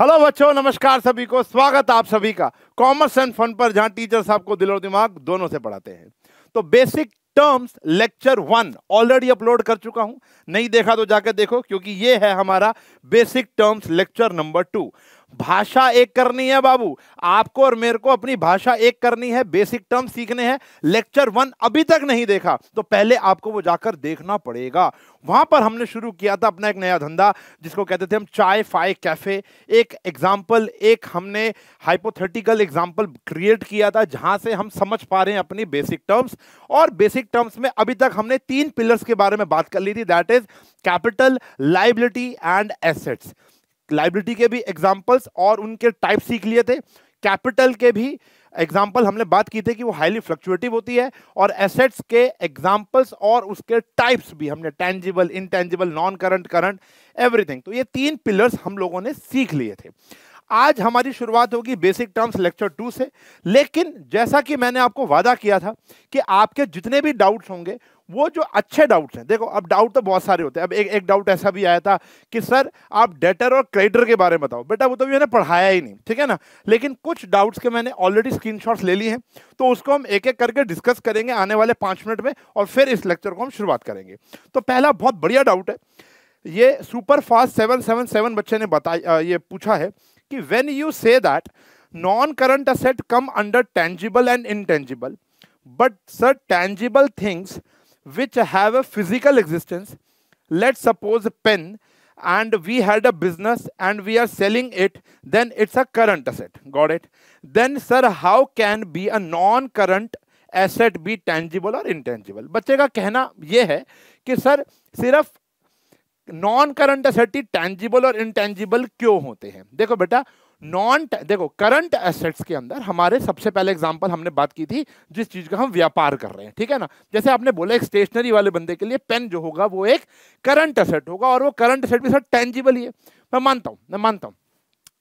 Hello बच्चों नमस्कार सभी को स्वागत आप सभी का कॉमर्स एंड फन पर जहां टीचर्स आपको दिल और दिमाग दोनों से पढ़ाते हैं तो basic terms lecture one already upload कर चुका हूं नहीं देखा तो जाकर देखो क्योंकि ये है हमारा basic terms lecture number two भाषा एक करनी है बाबू आपको और मेरे को अपनी भाषा एक करनी है बेसिक टर्म सीखने हैं लेक्चर वन अभी तक नहीं देखा तो पहले आपको वो जाकर देखना पड़ेगा वहां पर हमने शुरू किया था अपना एक नया धंधा जिसको कहते थे हम चाय फाय कैफे एक एग्जाम्पल एक हमने हाइपोथेटिकल एग्जाम्पल क्रिएट किया था जहां से हम समझ पा रहे हैं अपनी बेसिक टर्म्स और बेसिक टर्म्स में अभी तक हमने तीन पिलर्स के बारे में बात कर ली थी that is capital liability and assets liability के भी एग्जाम्पल्स और उनके टाइप सीख लिए थे कैपिटल के भी एग्जाम्पल हमने बात की थी कि वो हाईली फ्लक्चुएटिव होती है और एसेट्स के एग्जाम्पल्स और उसके टाइप्स भी हमने tangible intangible non current current everything तो ये तीन पिलर्स हम लोगों ने सीख लिए थे आज हमारी शुरुआत होगी बेसिक टर्म्स लेक्चर टू से लेकिन जैसा कि मैंने आपको वादा किया था कि आपके जितने भी डाउट्स होंगे वो जो अच्छे डाउट हैं देखो अब डाउट तो बहुत सारे होते हैं अब एक एक डाउट ऐसा भी आया था कि सर आप डेटर और क्रेडिटर के बारे में बताओ बेटा वो तो भी मैंने पढ़ाया ही नहीं ठीक है ना लेकिन कुछ डाउट्स के मैंने ऑलरेडी स्क्रीन ले ली हैं तो उसको हम एक एक करके डिस्कस करेंगे आने वाले पाँच मिनट में और फिर इस लेक्चर को हम शुरुआत करेंगे तो पहला बहुत बढ़िया डाउट है ये super fast seven seven seven बच्चे ने बताया ये पूछा है कि when you say that non current asset come under tangible and intangible but sir tangible things which have a physical existence let's suppose a pen and we had a business and we are selling it then it's a current asset got it then sir how can be a non current asset भी tangible और intangible बच्चे का कहना यह है कि sir सिर्फ non current asset ही टेंजिबल और इनटेंजिबल क्यों होते हैं देखो बेटा नॉन देखो करंट एसेट्स के अंदर हमारे सबसे पहले एग्जांपल हमने बात की थी जिस चीज का हम व्यापार कर रहे हैं ठीक है ना जैसे आपने बोला एक स्टेशनरी वाले बंदे के लिए पेन जो होगा वो एक करंट एसेट होगा और वो करंट एसेट भी सर टेंजिबल ही है मैं मानता हूं मैं मानता हूं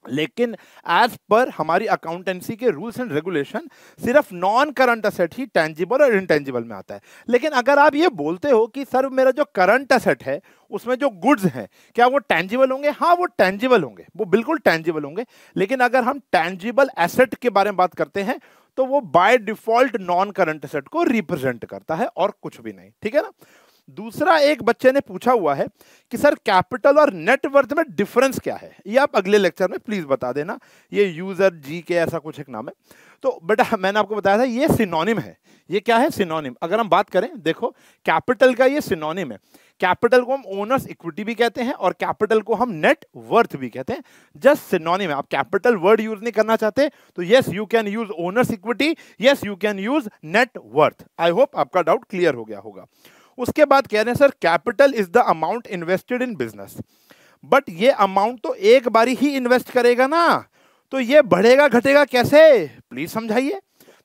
लेकिन एज पर हमारी अकाउंटेंसी के रूल्स एंड रेगुलेशन सिर्फ नॉन करंट असेट ही टेंजिबल और इनटेंजिबल में आता है लेकिन अगर आप ये बोलते हो कि सर मेरा जो करंट असेट है उसमें जो गुड्स हैं क्या वो टेंजिबल होंगे हाँ वो टेंजिबल होंगे वो बिल्कुल टेंजिबल होंगे लेकिन अगर हम टेंजिबल एसेट के बारे में बात करते हैं तो वो by default non current asset को रिप्रेजेंट करता है और कुछ भी नहीं ठीक है ना दूसरा एक बच्चे ने पूछा हुआ है कि सर कैपिटल और नेटवर्थ में डिफरेंस क्या है ये आप अगले लेक्चर में प्लीज़ बता देना ये यूज़र जी के ऐसा कुछ एक नाम है तो बेटा मैंने आपको बताया था ये सिनोनिम है ये क्या है सिनोनिम अगर हम बात करें देखो कैपिटल का ये सिनोनिम है कैपिटल को हम ओनर्स इक्विटी भी कहते हैं और कैपिटल को हम नेट वर्थ भी कहते हैं जस्ट सिनोनिम है आप कैपिटल वर्ड यूज नहीं करना चाहते तो yes you can use owners equity yes you can use net worth I hope आपका डाउट क्लियर हो गया होगा उसके बाद कह रहे हैं sir capital is the amount invested in business but ये अमाउंट तो एक बारी ही इन्वेस्ट करेगा ना तो ये बढ़ेगा घटेगा कैसे प्लीज समझाइए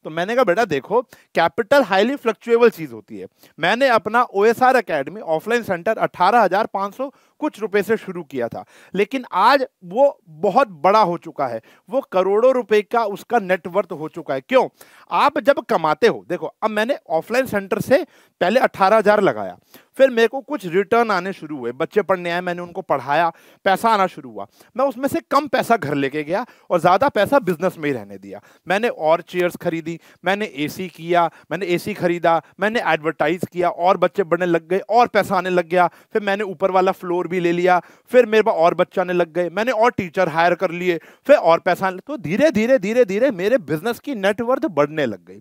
तो मैंने कहा बेटा देखो कैपिटल हाईली फ्लक्चुएबल चीज होती है मैंने अपना O S R academy offline centre अठारह हजार पांच सौ कुछ रुपए से शुरू किया था लेकिन आज वो बहुत बड़ा हो चुका है वो करोड़ों रुपए का उसका नेटवर्थ हो चुका है क्यों आप जब कमाते हो देखो अब मैंने ऑफलाइन सेंटर से पहले अठारह लगाया फिर मेरे को कुछ रिटर्न आने शुरू हुए बच्चे पढ़ने आए मैंने उनको पढ़ाया पैसा आना शुरू हुआ मैं उसमें से कम पैसा घर लेके गया और ज़्यादा पैसा बिजनेस में ही रहने दिया मैंने और चेयर्स खरीदी मैंने ए किया मैंने ए खरीदा मैंने एडवर्टाइज किया और बच्चे बढ़ने लग गए और पैसा आने लग गया फिर मैंने ऊपर वाला फ्लोर भी ले लिया फिर मेरे पास और बच्चे आने लग गए मैंने और टीचर हायर कर लिए फिर और पैसा तो धीरे धीरे धीरे धीरे मेरे बिजनेस की नेटवर्थ बढ़ने लग गई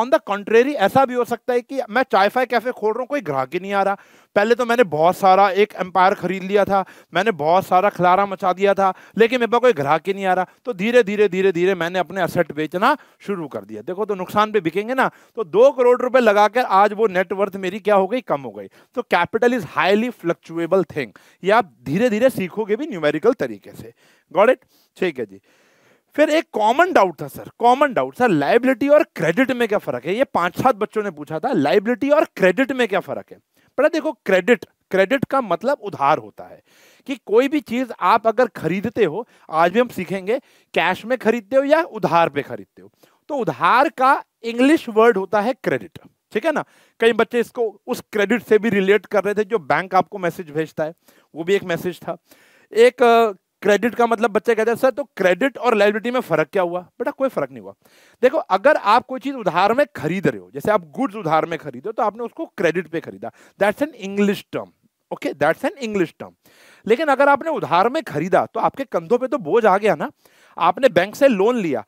ऑन द कंट्रेरी ऐसा भी हो सकता है कि मैं चायफाई कैफे खोल रहा हूँ कोई ग्राहक ही नहीं आ रहा पहले तो मैंने बहुत सारा एक एम्पायर खरीद लिया था मैंने बहुत सारा खिलारा मचा दिया था लेकिन मेरे पास कोई ग्राहक ही नहीं आ रहा तो धीरे धीरे धीरे धीरे मैंने अपने असेट बेचना शुरू कर दिया देखो तो नुकसान पे बिकेंगे ना तो दो करोड़ रुपए लगाकर आज वो नेटवर्थ मेरी क्या हो गई कम हो गई तो capital is highly fluctuable thing ये आप धीरे धीरे सीखोगे भी न्यूमेरिकल तरीके से गॉड इट ठीक है जी फिर एक कॉमन डाउट था sir common doubt sir liability और क्रेडिट में क्या फर्क है ये पांच सात बच्चों ने पूछा था लाइबिलिटी और क्रेडिट में क्या फर्क है पर देखो क्रेडिट क्रेडिट का मतलब उधार होता है कि कोई भी चीज आप अगर खरीदते हो आज भी हम सीखेंगे कैश में खरीदते हो या उधार पे खरीदते हो तो उधार का इंग्लिश वर्ड होता है क्रेडिट ठीक है ना कई बच्चे इसको उस क्रेडिट से भी रिलेट कर रहे थे जो बैंक आपको मैसेज भेजता है वो भी एक मैसेज था एक क्रेडिट का मतलब बच्चे कहते हैं सर तो क्रेडिट और लाइबिलिटी में फर्क क्या हुआ बेटा कोई फर्क नहीं हुआ देखो अगर आप कोई चीज उधार में खरीद रहे हो जैसे आप गुड्स उधार में खरीदो तो आपने उसको क्रेडिट पे खरीदा that's an English term okay that's an English term लेकिन अगर आपने उधार में खरीदा तो आपके कंधों पे तो बोझ आ गया ना आपने बैंक से लोन लिया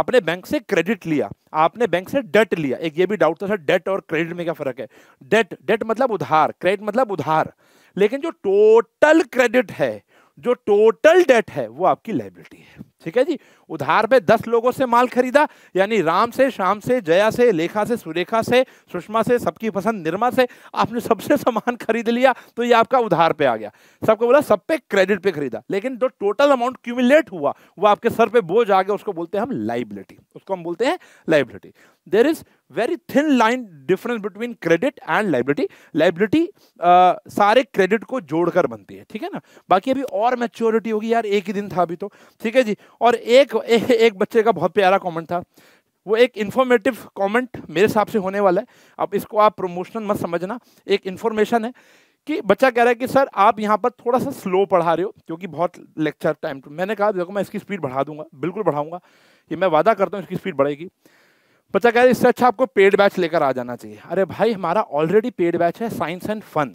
आपने बैंक से क्रेडिट लिया आपने बैंक से डेट लिया एक ये भी डाउट था सर डेट और क्रेडिट में क्या फर्क है डेट डेट मतलब उधार क्रेडिट मतलब उधार लेकिन जो टोटल क्रेडिट है जो टोटल डेट है वो आपकी लाइबिलिटी है ठीक है जी उधार पे दस लोगों से माल खरीदा यानी राम से श्याम से जया से लेखा से सुरेखा से सुषमा से सबकी पसंद निर्मा से आपने सबसे सामान खरीद लिया तो ये आपका उधार पे आ गया सबको बोला सब पे क्रेडिट पे खरीदा लेकिन जो टोटल अमाउंट क्यूमुलेट हुआ वो आपके सर पे बोझ आ गया उसको बोलते हैं हम लाइबिलिटी उसको हम बोलते हैं liability there is very thin line difference between credit and liability liability सारे क्रेडिट को जोड़कर बनती है ठीक है ना बाकी अभी और मेच्योरिटी होगी यार एक ही दिन था अभी तो ठीक है जी और एक ए, एक बच्चे का बहुत प्यारा कमेंट था वो एक इन्फॉर्मेटिव कमेंट मेरे हिसाब से होने वाला है अब इसको आप प्रमोशनल मत समझना एक इन्फॉर्मेशन है कि बच्चा कह रहा है कि सर आप यहाँ पर थोड़ा सा स्लो पढ़ा रहे हो क्योंकि बहुत लेक्चर टाइम टू मैंने कहा देखो मैं इसकी स्पीड बढ़ा दूंगा बिल्कुल बढ़ाऊंगा ये मैं वादा करता हूँ इसकी स्पीड बढ़ेगी बच्चा कह रहा है इससे अच्छा आपको पेड बैच लेकर आ जाना चाहिए अरे भाई हमारा ऑलरेडी पेड बैच है Science and Fun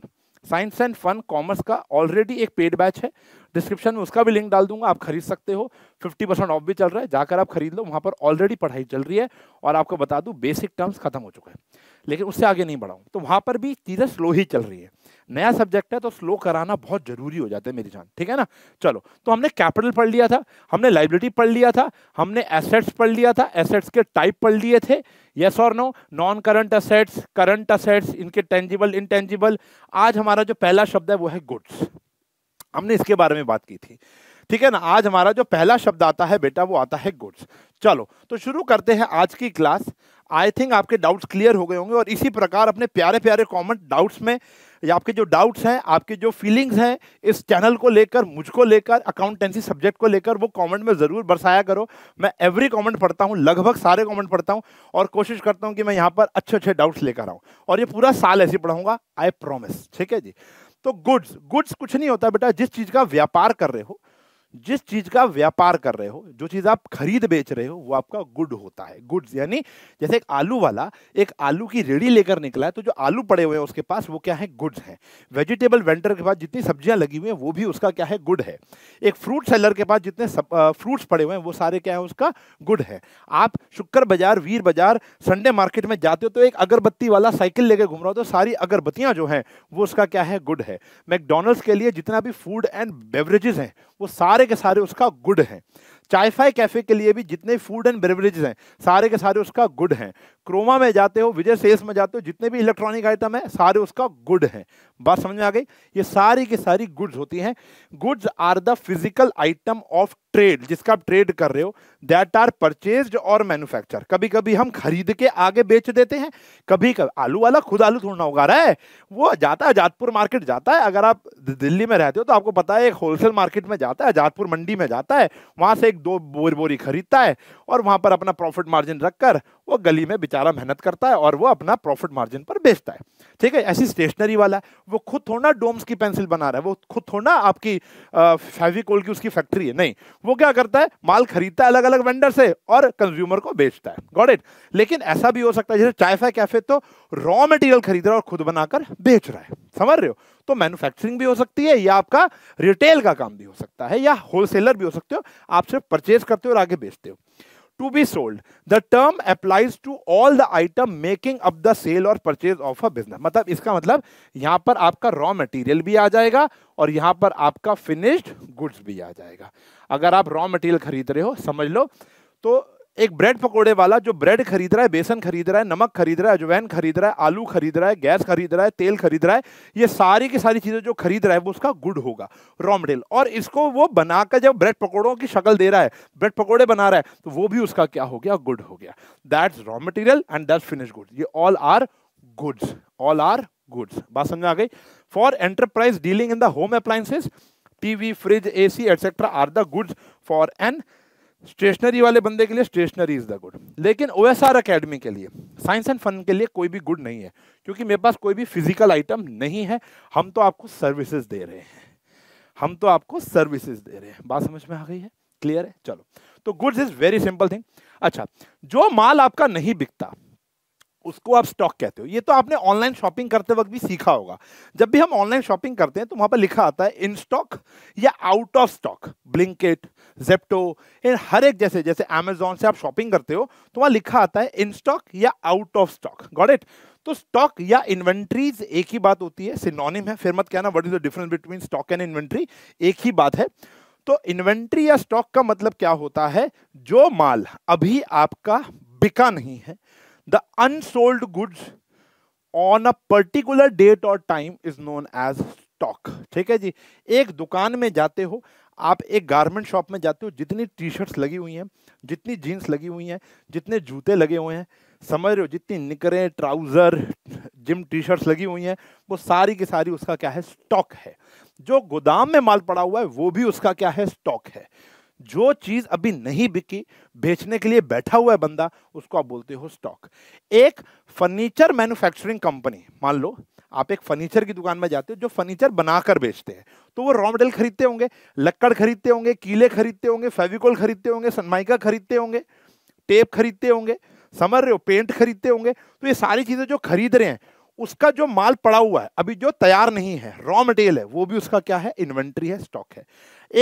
Science and Fun commerce का ऑलरेडी एक पेड बैच है डिस्क्रिप्शन में उसका भी लिंक डाल दूंगा आप खरीद सकते हो 50 परसेंट ऑफ भी चल रहा है जाकर आप खरीद लो वहाँ पर ऑलरेडी पढ़ाई चल रही है और आपको बता दूँ बेसिक टर्म्स खत्म हो चुका है लेकिन उससे आगे नहीं बढ़ाऊँ तो वहाँ पर भी चीज़ें स्लो ही चल रही है नया सब्जेक्ट है तो स्लो कराना बहुत जरूरी हो जाता है मेरी जान ठीक है ना चलो तो हमने कैपिटल पढ़ लिया था हमने लाइबिलिटी पढ़ लिया था हमने एसेट्स पढ़ लिया था एसेट्स के टाइप पढ़ लिए थे यस और no non current assets current assets इनके टेंजिबल इनटेंजिबल आज हमारा जो पहला शब्द है वो है गुड्स हमने इसके बारे में बात की थी ठीक है ना आज हमारा जो पहला शब्द आता है बेटा वो आता है गुड्स चलो तो शुरू करते हैं आज की क्लास आई थिंक आपके डाउट्स क्लियर हो गए होंगे और इसी प्रकार अपने प्यारे प्यारे कमेंट डाउट्स में या आपके जो डाउट्स हैं आपके जो फीलिंग्स हैं इस चैनल को लेकर मुझको लेकर अकाउंटेंसी सब्जेक्ट को लेकर वो कमेंट में ज़रूर बरसाया करो मैं एवरी कमेंट पढ़ता हूँ लगभग सारे कमेंट पढ़ता हूँ और कोशिश करता हूँ कि मैं यहाँ पर अच्छे अच्छे डाउट्स लेकर आऊँ और ये पूरा साल ऐसे पढ़ाऊँगा आई प्रोमिस ठीक है जी तो गुड्स गुड्स कुछ नहीं होता बेटा जिस चीज़ का व्यापार कर रहे हो जिस चीज का व्यापार कर रहे हो जो चीज आप खरीद बेच रहे हो वो आपका गुड होता है गुड्स यानी जैसे एक आलू वाला एक आलू की रेडी लेकर निकला है तो जो आलू पड़े हुए हैं उसके पास वो क्या है गुड्स हैं वेजिटेबल वेंडर के पास जितनी सब्जियां लगी हुई हैं वो भी उसका क्या है गुड है एक फ्रूट सेलर के पास जितने सब, आ, फ्रूट्स पड़े हुए हैं वो सारे क्या है उसका गुड है आप शुक्र बाजार वीर बाजार संडे मार्केट में जाते हो तो एक अगरबत्ती वाला साइकिल लेके घूम रहा हो तो सारी अगरबत्तियां जो हैं वो उसका क्या है गुड है मैकडोनल्ड्स के लिए जितना भी फूड एंड बेवरेजेस हैं वो सारे के सारे उसका गुड हैं चाइफाई कैफे के लिए भी जितने फूड एंड बेवरेजेस हैं सारे के सारे उसका गुड हैं क्रोमा में जाते हो विजय सेल्स में जाते हो जितने भी इलेक्ट्रॉनिक आइटम है सारे उसका गुड हैं बात समझ में आ गई ये सारी की सारी गुड्स होती हैं goods are the physical item of trade जिसका आप ट्रेड कर रहे हो दैट आर परचेज और मैन्युफैक्चर कभी कभी हम खरीद के आगे बेच देते हैं कभी कभी आलू वाला खुद आलू थोड़ा उगा रहा है वो जाता है आजादपुर मार्केट जाता है अगर आप दिल्ली में रहते हो तो आपको पता है एक होलसेल मार्केट में जाता है आजादपुर मंडी में जाता है वहां से एक दो बोरी बोरी खरीदता है और वहां पर अपना प्रॉफिट मार्जिन रखकर वो गली में बेचारा मेहनत करता है और वो अपना प्रॉफिट मार्जिन पर बेचता है ठीक है ऐसी स्टेशनरी वाला है वो खुद थोड़ा डोम्स की पेंसिल बना रहा है वो खुद थोड़ा आपकी फेविकोल की उसकी फैक्ट्री है नहीं वो क्या करता है माल खरीदता है अलग अलग वेंडर से और कंज्यूमर को बेचता है गॉड इट लेकिन ऐसा भी हो सकता है जैसे चाय फाय कैफे तो रॉ मटेरियल खरीद रहा है और खुद बनाकर बेच रहा है समझ रहे हो तो मैन्युफैक्चरिंग भी हो सकती है या आपका रिटेल का काम भी हो सकता है या होलसेलर भी हो सकते हो आप सिर्फ परचेज करते हो और आगे बेचते हो to be sold the term applies to all the item making up the sale और परचेज ऑफ अ बिजनेस मतलब इसका मतलब यहां पर आपका रॉ मटेरियल भी आ जाएगा और यहां पर आपका फिनिश्ड गुड्स भी आ जाएगा अगर आप रॉ मटेरियल खरीद रहे हो समझ लो तो एक ब्रेड पकोड़े वाला जो ब्रेड खरीद रहा है बेसन खरीद रहा है नमक खरीद रहा है अजवैन खरीद रहा है आलू खरीद रहा है गैस खरीद रहा है तेल खरीद रहा है ये सारी की सारी चीज़ें जो खरीद रहा है वो उसका गुड होगा रॉ मटेरियल और इसको वो बनाकर जब ब्रेड पकौड़ों की शक्ल दे रहा है ब्रेड पकौड़े बना रहा है तो वो भी उसका क्या हो गया गुड हो गया that's raw material and that's finish good ये all are goods all are goods बात समझ आ गई for enterprise dealing in the home appliances TV fridge AC etcetera are the goods for an stationery वाले बंदे के लिए स्टेशनरी इज़ द गुड लेकिन ओ एस आर अकेडमी के लिए साइंस एंड फन के लिए कोई भी गुड नहीं है क्योंकि मेरे पास कोई भी फिजिकल आइटम नहीं है हम तो आपको सर्विसेज दे रहे हैं हम तो आपको सर्विसेज दे रहे हैं बात समझ में आ गई है क्लियर है चलो तो goods is very simple thing अच्छा जो माल आपका नहीं बिकता उसको आप स्टॉक कहते हो ये तो आपने ऑनलाइन शॉपिंग करते वक्त भी सीखा होगा जब भी हम ऑनलाइन शॉपिंग करते हैं तो वहां पर लिखा आता है इन स्टॉक या out of stock Blinkit Zepto इन हर एक जैसे जैसे अमेजोन से आप शॉपिंग करते हो तो वहां लिखा आता है इन स्टॉक या out of stock got it तो स्टॉक या इन्वेंट्रीज एक ही बात होती है सिनोनिम है फिर मत कहना what is the difference between stock and inventory एक ही बात है तो इन्वेंट्री या स्टॉक का मतलब क्या होता है जो माल अभी आपका बिका नहीं है the unsold goods on a particular date or time is known as stock ठीक है जी एक दुकान में जाते हो आप एक गारमेंट शॉप में जाते हो जितनी टी शर्ट्स लगी हुई हैं जितनी जीन्स लगी हुई हैं जितने जूते लगे हुए हैं समझ रहे हो जितनी निकरें ट्राउज़र जिम टी शर्ट्स लगी हुई हैं वो सारी की सारी उसका क्या है स्टॉक है जो गोदाम में माल पड़ा हुआ है वो भी उसका क्या है स्टॉक है जो चीज अभी नहीं बिकी बेचने के लिए बैठा हुआ है बंदा उसको आप बोलते हो स्टॉक एक फर्नीचर मैन्युफैक्चरिंग कंपनी मान लो आप एक फर्नीचर की दुकान में जाते हो जो फर्नीचर बनाकर बेचते हैं तो वो रॉ मटेरियल खरीदते होंगे लक्कड़ खरीदते होंगे कीले खरीदते होंगे फेविकोल खरीदते होंगे सनमाइका खरीदते होंगे टेप खरीदते होंगे समझ रहे हो पेंट खरीदते होंगे तो ये सारी चीज़ें जो खरीद रहे हैं उसका जो माल पड़ा हुआ है अभी जो तैयार नहीं है रॉ मटेरियल है वो भी उसका क्या है इन्वेंट्री है स्टॉक है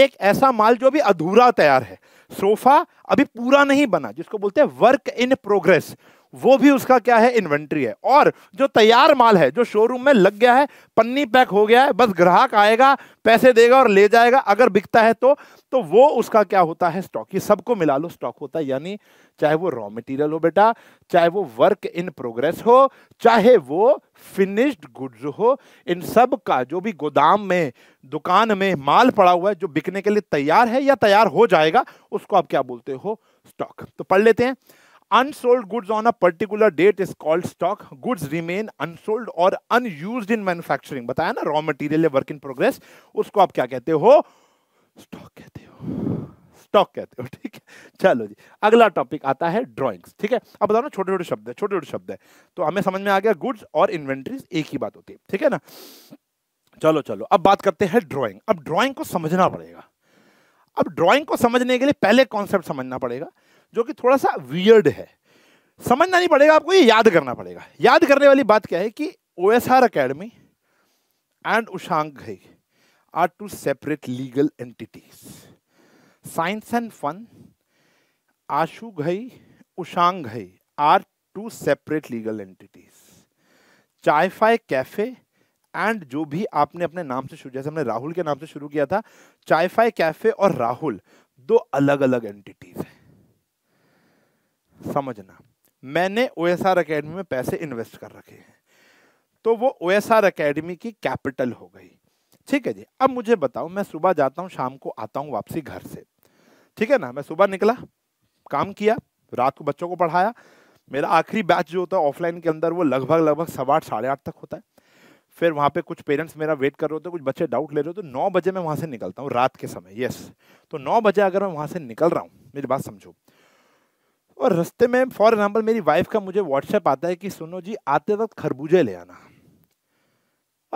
एक ऐसा माल जो अभी अधूरा तैयार है सोफा अभी पूरा नहीं बना जिसको बोलते हैं वर्क इन प्रोग्रेस वो भी उसका क्या है इन्वेंट्री है और जो तैयार माल है जो शोरूम में लग गया है पन्नी पैक हो गया है बस ग्राहक आएगा पैसे देगा और ले जाएगा अगर बिकता है तो तो वो उसका क्या होता है स्टॉक ये सबको मिला लो स्टॉक होता है यानी चाहे वो रॉ मटेरियल हो बेटा चाहे वो वर्क इन प्रोग्रेस हो चाहे वो फिनिश्ड गुड्स हो इन सब का जो भी गोदाम में दुकान में माल पड़ा हुआ है जो बिकने के लिए तैयार है या तैयार हो जाएगा उसको आप क्या बोलते हो स्टॉक तो पढ़ लेते हैं unsold goods on a particular date is called stock goods remain unsold or unused in manufacturing बताया ना raw material work work in progress उसको आप क्या कहते हो stock कहते हो स्टॉक कहते हो ठीक है चलो जी अगला टॉपिक आता है drawings ठीक है अब बताओ ना छोटे छोटे शब्द है छोटे छोटे शब्द है तो हमें समझ में आ गया गुड्स और इन्वेंट्रीज एक ही बात होती है ठीक है ना चलो चलो अब बात करते हैं ड्राइंग अब ड्राइंग को समझना पड़ेगा अब ड्राइंग को समझने के लिए पहले कॉन्सेप्ट समझना पड़ेगा जो कि थोड़ा सा वियर्ड है समझना नहीं पड़ेगा आपको ये याद करना पड़ेगा याद करने वाली बात क्या है कि O S R academy and Ushank Ghai are two separate legal entities Science and Fun Ashu Ghai Ushank Ghai are two separate legal entities चायफाई कैफे एंड जो भी आपने अपने नाम से शुरू जैसे हमने राहुल के नाम से शुरू किया था चायफाई कैफे और राहुल दो अलग अलग एंटिटीज हैं समझना मैंने ओ एस आर अकेडमी में पैसे इन्वेस्ट कर रखे हैं तो वो ओ एस आर अकेडमी की कैपिटल हो गई ठीक है जी अब मुझे बताओ मैं सुबह जाता हूँ शाम को आता हूँ वापसी घर से ठीक है ना मैं सुबह निकला काम किया रात को बच्चों को पढ़ाया मेरा आखिरी बैच जो होता है ऑफलाइन के अंदर वो लगभग लगभग सवा आठ साढ़े आठ तक होता है फिर वहाँ पे कुछ पेरेंट्स मेरा वेट कर रहे होते कुछ बच्चे डाउट ले रहे होते नौ बजे मैं वहाँ से निकलता हूँ रात के समय यस तो नौ बजे अगर मैं वहाँ से निकल रहा हूँ मेरी बात समझो और रस्ते में फॉर एग्जाम्पल मेरी वाइफ का मुझे व्हाट्सएप आता है कि सुनो जी आते वक्त खरबूजे ले आना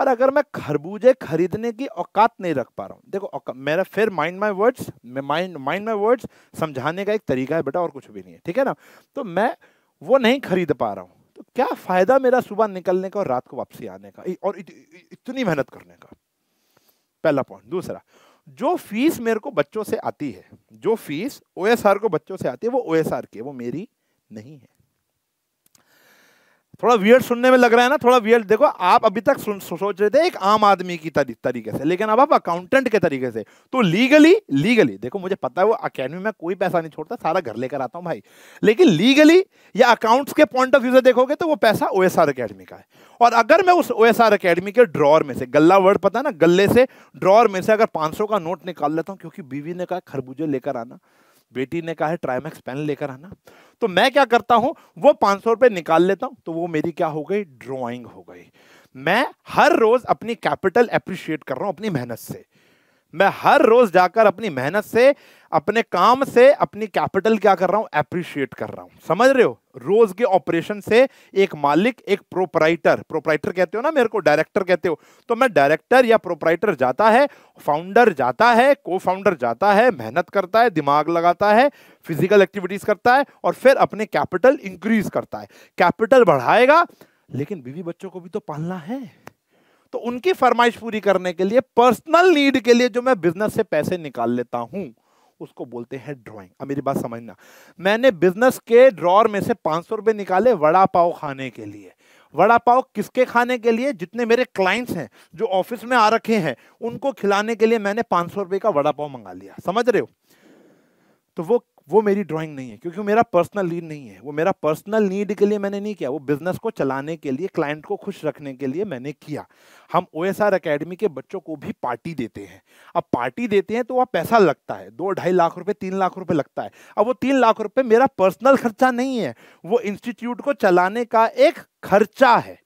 और अगर मैं खरबूजे खरीदने की औकात नहीं रख पा रहा हूँ देखो मेरा फिर mind my words mind mind my words समझाने का एक तरीका है बेटा और कुछ भी नहीं है ठीक है ना तो मैं वो नहीं खरीद पा रहा हूँ तो क्या फ़ायदा मेरा सुबह निकलने का और रात को वापसी आने का और इत, इत, इतनी मेहनत करने का पहला पॉइंट दूसरा जो फीस मेरे को बच्चों से आती है जो फीस ओ को बच्चों से आती है वो ओ की है वो मेरी नहीं है थोड़ा वियर्ड सुनने में लग रहा है ना थोड़ा वियर्ड देखो आप अभी तक सुन, सोच रहे थे एक आम आदमी की तरी, तरीके से लेकिन अब आप अकाउंटेंट के तरीके से तो लीगली लीगली देखो मुझे पता है वो अकेडमी में कोई पैसा नहीं छोड़ता सारा घर लेकर आता हूँ भाई लेकिन लीगली या अकाउंट्स के पॉइंट ऑफ व्यू से देखोगे तो वो पैसा ओ एस अकेडमी का है और अगर मैं उस ओ एस अकेडमी के ड्रॉर में से गला वर्ड पता है ना गले से ड्रॉर में से अगर पाँच का नोट निकाल लेता हूँ क्योंकि बीवी ने कहा खरबूजे लेकर आना बेटी ने कहा है ट्राइमैक्स पेन लेकर आना तो मैं क्या करता हूँ वो पाँच सौ रुपये निकाल लेता हूँ तो वो मेरी क्या हो गई ड्राइंग हो गई मैं हर रोज अपनी कैपिटल अप्रिशिएट कर रहा हूँ अपनी मेहनत से मैं हर रोज जाकर अपनी मेहनत से अपने काम से अपनी कैपिटल क्या कर रहा हूं अप्रिशिएट कर रहा हूं समझ रहे हो रोज के ऑपरेशन से एक मालिक एक प्रोपराइटर प्रोपराइटर कहते हो ना मेरे को डायरेक्टर कहते हो तो मैं डायरेक्टर या प्रोपराइटर जाता है फाउंडर जाता है को फाउंडर जाता है मेहनत करता है दिमाग लगाता है फिजिकल एक्टिविटीज करता है और फिर अपने कैपिटल इंक्रीज करता है कैपिटल बढ़ाएगा लेकिन बीवी बच्चों को भी तो पालना है तो उनकी फरमाइश पूरी करने के लिए पर्सनल नीड के लिए जो मैं बिजनेस से पैसे निकाल लेता हूं उसको बोलते हैं ड्राइंग अब मेरी बात समझना मैंने बिजनेस के ड्रॉर में से पाँच सौ रुपये निकाले वड़ा पाव खाने के लिए वड़ा पाव किसके खाने के लिए जितने मेरे क्लाइंट्स हैं जो ऑफिस में आ रखे हैं उनको खिलाने के लिए मैंने पाँच सौ रुपये का वड़ा पाव मंगा लिया समझ रहे हो तो वो वो मेरी ड्राइंग नहीं है क्योंकि मेरा पर्सनल नीड नहीं है वो मेरा पर्सनल नीड के लिए मैंने नहीं किया वो बिजनेस को चलाने के लिए क्लाइंट को खुश रखने के लिए मैंने किया हम ओ एस अकेडमी के बच्चों को भी पार्टी देते हैं अब पार्टी देते हैं तो वह पैसा लगता है दो ढाई लाख रुपये तीन लाख रुपये लगता है अब वो तीन लाख रुपये मेरा पर्सनल खर्चा नहीं है वो इंस्टीट्यूट को चलाने का एक खर्चा है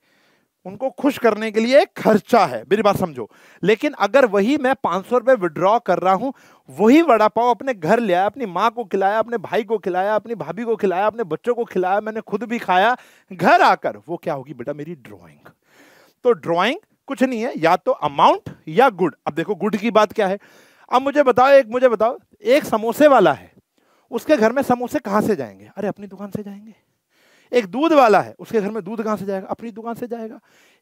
उनको खुश करने के लिए एक खर्चा है मेरी बात समझो लेकिन अगर वही मैं पाँच सौ रुपये विड्रॉ कर रहा हूँ वही वड़ा पाव अपने घर ले आया अपनी माँ को खिलाया अपने भाई को खिलाया अपनी भाभी को खिलाया अपने बच्चों को खिलाया मैंने खुद भी खाया घर आकर वो क्या होगी बेटा मेरी ड्रॉइंग तो ड्रॉइंग कुछ नहीं है या तो अमाउंट या गुड अब देखो गुड की बात क्या है अब मुझे बताओ एक मुझे बताओ एक समोसे वाला है उसके घर में समोसे कहाँ से जाएंगे अरे अपनी दुकान से जाएंगे एक दूध वाला है उसके घर में दूध कहाँ से जाएगा अपनी दुकान से जाएगा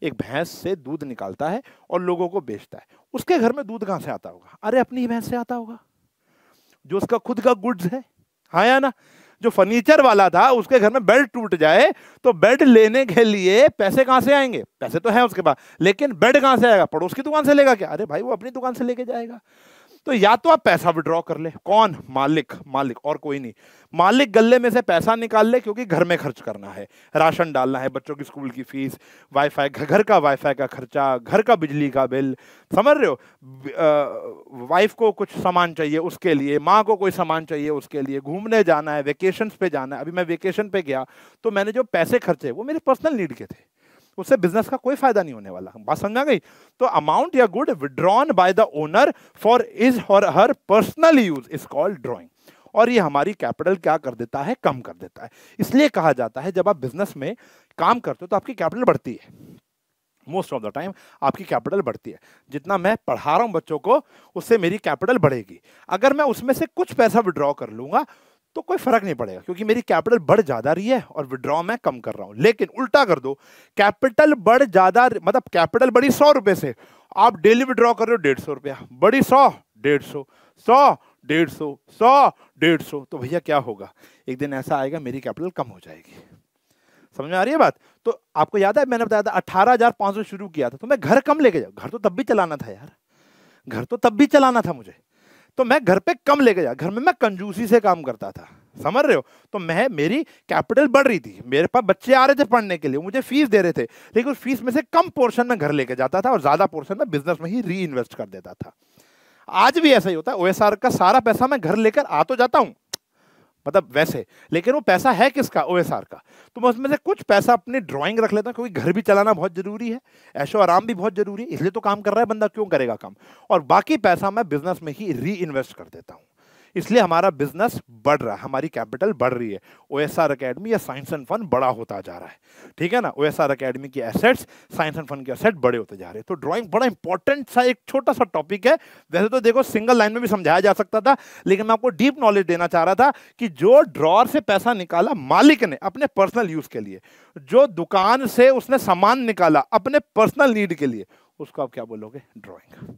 एक भैंस से दूध निकालता है और लोगों को बेचता है उसके घर में दूध कहाँ से आता होगा अरे अपनी भैंस से आता होगा जो उसका खुद का गुड्स है हाँ या ना जो फर्नीचर वाला था उसके घर में बेड टूट जाए तो बेड लेने के लिए पैसे कहाँ से आएंगे पैसे तो हैं उसके पास लेकिन बेड कहाँ से आएगा पड़ोस की दुकान से लेगा क्या अरे भाई वो अपनी दुकान से लेके जाएगा तो या तो आप पैसा विड्रॉ कर ले कौन मालिक मालिक और कोई नहीं मालिक गले में से पैसा निकाल ले क्योंकि घर में खर्च करना है राशन डालना है बच्चों की स्कूल की फीस वाईफाई घर का वाईफाई का खर्चा घर का बिजली का बिल समझ रहे हो वाइफ को कुछ सामान चाहिए उसके लिए माँ को कोई सामान चाहिए उसके लिए घूमने जाना है वेकेशन पे जाना है अभी मैं वेकेशन पे गया तो मैंने जो पैसे खर्चे वो मेरे पर्सनल नीड के थे उससे बिजनेस का कोई फायदा नहीं होने वाला बात समझ में आ गई तो अमाउंट या good withdrawn by the owner for his or her personal use is called drawing और ये हमारी कैपिटल क्या कर देता है कम कर देता है इसलिए कहा जाता है जब आप बिजनेस में काम करते हो तो आपकी कैपिटल बढ़ती है मोस्ट ऑफ द टाइम आपकी कैपिटल बढ़ती है जितना मैं पढ़ा रहा हूँ बच्चों को उससे मेरी कैपिटल बढ़ेगी अगर मैं उसमें से कुछ पैसा विड्रॉ कर लूंगा तो कोई फर्क नहीं पड़ेगा क्योंकि मेरी कैपिटल बढ़ ज्यादा रही है और विड्रॉ मैं कम कर रहा हूं लेकिन उल्टा कर दो कैपिटल बढ़ ज्यादा मतलब कैपिटल बढ़ी सौ रुपए से आप डेली विड्रॉ कर रहे हो डेढ़ सौ रुपया बड़ी सौ डेढ़ सौ सौ डेढ़ सौ सौ डेढ़ सौ तो भैया क्या होगा एक दिन ऐसा आएगा मेरी कैपिटल कम हो जाएगी समझ में आ रही है बात तो आपको याद है मैंने बताया था अठारह हजार पांच सौ शुरू किया था तो मैं घर कम लेके जाऊँ घर तो तब भी चलाना था यार घर तो तब भी चलाना था मुझे तो मैं घर पे कम लेके जा घर में मैं कंजूसी से काम करता था समझ रहे हो तो मैं मेरी कैपिटल बढ़ रही थी मेरे पास बच्चे आ रहे थे पढ़ने के लिए मुझे फीस दे रहे थे लेकिन उस फीस में से कम पोर्शन में घर लेके जाता था और ज़्यादा पोर्शन में बिजनेस में ही री कर देता था आज भी ऐसा ही होता है ओ का सारा पैसा मैं घर लेकर आ तो जाता हूँ मतलब वैसे लेकिन वो पैसा है किसका ओ का तो मैं उसमें से कुछ पैसा अपने ड्राइंग रख लेता हूँ क्योंकि घर भी चलाना बहुत ज़रूरी है ऐशो आराम भी बहुत ज़रूरी है इसलिए तो काम कर रहा है बंदा क्यों करेगा काम और बाकी पैसा मैं बिजनेस में ही री कर देता हूँ इसलिए हमारा बिजनेस बढ़ रहा है हमारी कैपिटल बढ़ रही है ओ एस आर अकेडमी या साइंस एंड फन बड़ा होता जा रहा है ठीक है ना ओ एस आर अकेडमी की एसेट्स साइंस एंड फन के एसेट बड़े होते जा रहे हैं तो ड्राइंग बड़ा इंपॉर्टेंट सा एक छोटा सा टॉपिक है वैसे तो देखो सिंगल लाइन में भी समझाया जा सकता था लेकिन मैं आपको डीप नॉलेज देना चाह रहा था कि जो ड्रॉर से पैसा निकाला मालिक ने अपने पर्सनल यूज के लिए जो दुकान से उसने सामान निकाला अपने पर्सनल नीड के लिए उसको आप क्या बोलोगे ड्रॉइंग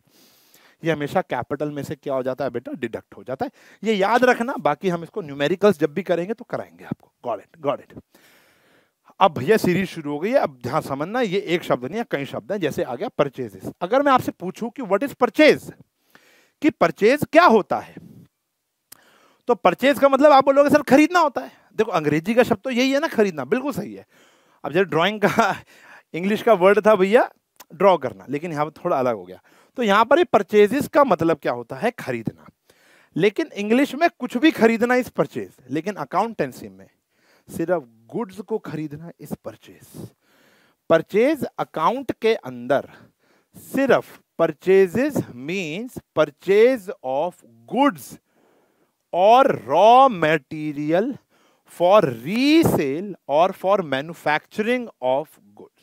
ये हमेशा कैपिटल में से क्या हो जाता है बेटा डिडक्ट हो जाता है ये याद रखना बाकी हम इसको न्यूमेरिकल्स जब भी करेंगे तो कराएंगे आपको गॉड इट गॉड इट अब भैया सीरीज शुरू हो गई है अब ध्यान समझना ये एक शब्द नहीं है कई शब्द हैं जैसे आ गया परचेजेस अगर मैं आपसे पूछूं कि व्हाट इज परचेज कि परचेज क्या होता है तो परचेज का मतलब आप बोलोगे सर खरीदना होता है देखो अंग्रेजी का शब्द तो यही है ना खरीदना बिल्कुल सही है अब जब ड्राइंग का इंग्लिश का वर्ड था भैया ड्रॉ करना लेकिन यहाँ पर थोड़ा अलग हो गया तो यहाँ पर ये परचेजेस का मतलब क्या होता है खरीदना लेकिन इंग्लिश में कुछ भी खरीदना इस परचेज लेकिन अकाउंटेंसी में सिर्फ गुड्स को खरीदना इस परचेज परचेज अकाउंट के अंदर सिर्फ purchases means purchase of goods और रॉ मटेरियल फॉर रीसेल और फॉर मैन्युफैक्चरिंग ऑफ गुड्स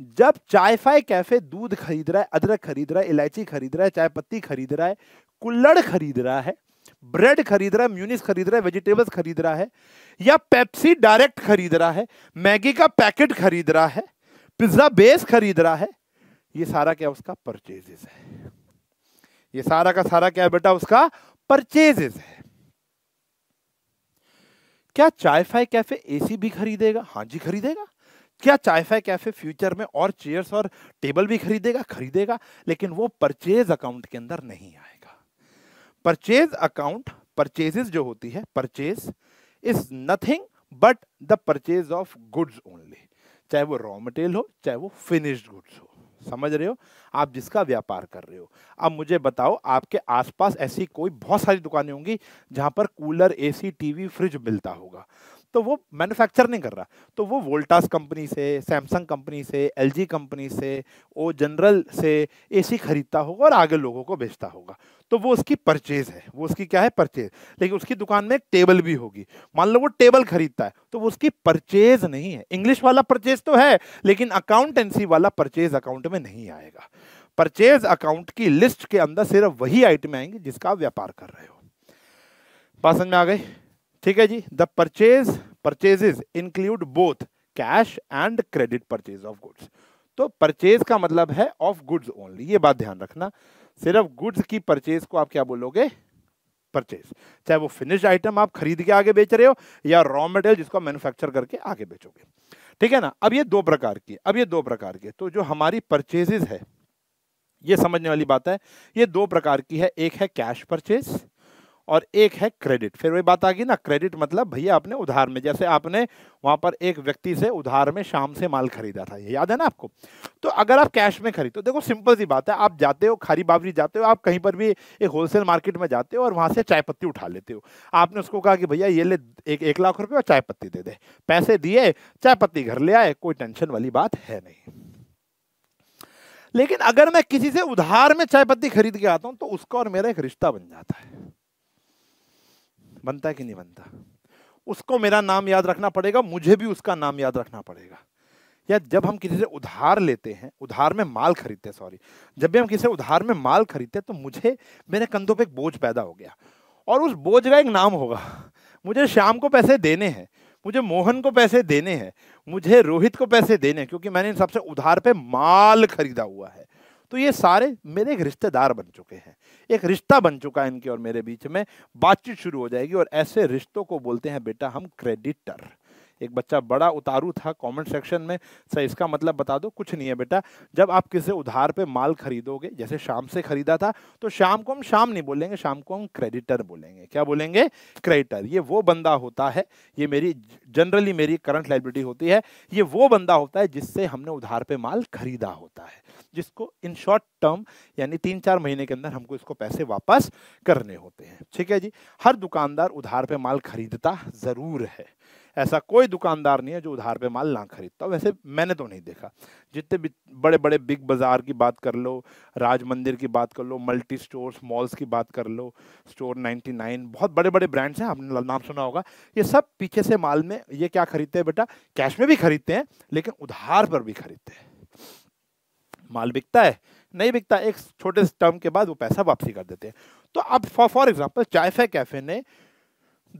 जब चाय फाय कैफे दूध खरीद रहा है अदरक खरीद रहा है इलायची खरीद रहा है चाय पत्ती खरीद रहा है कुल्लड़ खरीद रहा है ब्रेड खरीद रहा है म्यूनिस खरीद रहा है वेजिटेबल्स खरीद रहा है या पेप्सी डायरेक्ट खरीद रहा है मैगी का पैकेट खरीद रहा है पिज्जा बेस खरीद रहा है ये सारा क्या उसका परचेजेस है ये सारा का सारा क्या बेटा उसका परचेजेस है क्या चाय फाय कैफे एसी भी खरीदेगा हाँ जी खरीदेगा क्या चायफा कैफे फ्यूचर में और चेयर्स और टेबल भी खरीदेगा खरीदेगा लेकिन वो परचेज अकाउंट के अंदर नहीं आएगा परचेज अकाउंट परचेजेस जो होती है purchase is nothing but the purchase of goods only चाहे वो रॉ मटेरियल हो चाहे वो फिनिश्ड गुड्स हो समझ रहे हो आप जिसका व्यापार कर रहे हो अब मुझे बताओ आपके आसपास ऐसी कोई बहुत सारी दुकानें होंगी जहां पर कूलर एसी टीवी फ्रिज मिलता होगा तो वो मैन्युफैक्चर नहीं कर रहा तो वो वोल्टास कंपनी से सैमसंग कंपनी से एल कंपनी से ओ जनरल से ए खरीदता होगा और आगे लोगों को बेचता होगा तो वो उसकी परचेज है वो उसकी क्या है परचेज लेकिन उसकी दुकान में एक टेबल भी होगी मान लो वो टेबल खरीदता है तो वो उसकी परचेज नहीं है इंग्लिश वाला परचेज तो है लेकिन अकाउंटेंसी वाला परचेज अकाउंट में नहीं आएगा परचेज अकाउंट की लिस्ट के अंदर सिर्फ वही आइटम आएंगे जिसका व्यापार कर रहे हो बात में आ गई ठीक है जी the purchase purchases include both cash and credit purchase of goods तो परचेज का मतलब है ऑफ गुड्स ओनली ये बात ध्यान रखना सिर्फ गुड्स की परचेज को आप क्या बोलोगे परचेज चाहे वो फिनिश आइटम आप खरीद के आगे बेच रहे हो या रॉ मटेरियल जिसको मैन्युफैक्चर करके आगे बेचोगे ठीक है ना अब ये दो प्रकार की अब ये दो प्रकार के तो जो हमारी परचेजेज है ये समझने वाली बात है ये दो प्रकार की है एक है कैश परचेज और एक है क्रेडिट फिर वही बात आ गई ना क्रेडिट मतलब भैया आपने उधार में जैसे आपने वहाँ पर एक व्यक्ति से उधार में शाम से माल खरीदा था ये याद है ना आपको तो अगर आप कैश में खरीदो तो देखो सिंपल सी बात है आप जाते हो खारी बाबरी जाते हो आप कहीं पर भी एक होलसेल मार्केट में जाते हो और वहाँ से चाय पत्ती उठा लेते हो आपने उसको कहा कि भैया ये ले एक, एक लाख रुपये और चाय पत्ती दे दे पैसे दिए चाय पत्ती घर ले आए कोई टेंशन वाली बात है नहीं लेकिन अगर मैं किसी से उधार में चाय पत्ती खरीद के आता हूँ तो उसका और मेरा एक रिश्ता बन जाता है बनता है कि नहीं बनता उसको मेरा नाम याद रखना पड़ेगा मुझे भी उसका नाम याद रखना पड़ेगा या जब हम किसी से उधार लेते हैं उधार में माल खरीदते हैं सॉरी जब भी हम किसी से उधार में माल खरीदते हैं तो मुझे मेरे कंधों पे एक बोझ पैदा हो गया और उस बोझ का एक नाम होगा मुझे शाम को पैसे देने हैं मुझे मोहन को पैसे देने हैं मुझे रोहित को पैसे देने हैं क्योंकि मैंने इन सबसे उधार पे माल खरीदा हुआ है तो ये सारे मेरे एक रिश्तेदार बन चुके हैं एक रिश्ता बन चुका है इनके और मेरे बीच में बातचीत शुरू हो जाएगी और ऐसे रिश्तों को बोलते हैं बेटा हम क्रेडिटर एक बच्चा बड़ा उतारू था कमेंट सेक्शन में सर इसका मतलब बता दो कुछ नहीं है बेटा जब आप किसी उधार पे माल खरीदोगे जैसे शाम से खरीदा था तो शाम को हम शाम नहीं बोलेंगे शाम को हम क्रेडिटर बोलेंगे क्या बोलेंगे क्रेडिटर ये वो बंदा होता है ये मेरी जनरली मेरी करंट लाइबिलिटी होती है ये वो बंदा होता है जिससे हमने उधार पे माल खरीदा होता है जिसको इन शॉर्ट टर्म यानी तीन चार महीने के अंदर हमको इसको पैसे वापस करने होते हैं ठीक है जी हर दुकानदार उधार पे माल खरीदता ज़रूर है ऐसा कोई दुकानदार नहीं है जो उधार पे माल ना खरीदता वैसे मैंने तो नहीं देखा जितने भी बड़े बड़े बिग बाज़ार की बात कर लो राज मंदिर की बात कर लो मल्टी स्टोर मॉल्स की बात कर लो स्टोर 99 बहुत बड़े बड़े ब्रांड्स हैं आपने नाम सुना होगा ये सब पीछे से माल में ये क्या खरीदते हैं बेटा कैश में भी खरीदते हैं लेकिन उधार पर भी खरीदते हैं माल बिकता है नहीं बिकता एक छोटे टर्म के बाद वो पैसा वापसी कर देते हैं तो अब फॉर एग्जाम्पल चाइफे कैफे ने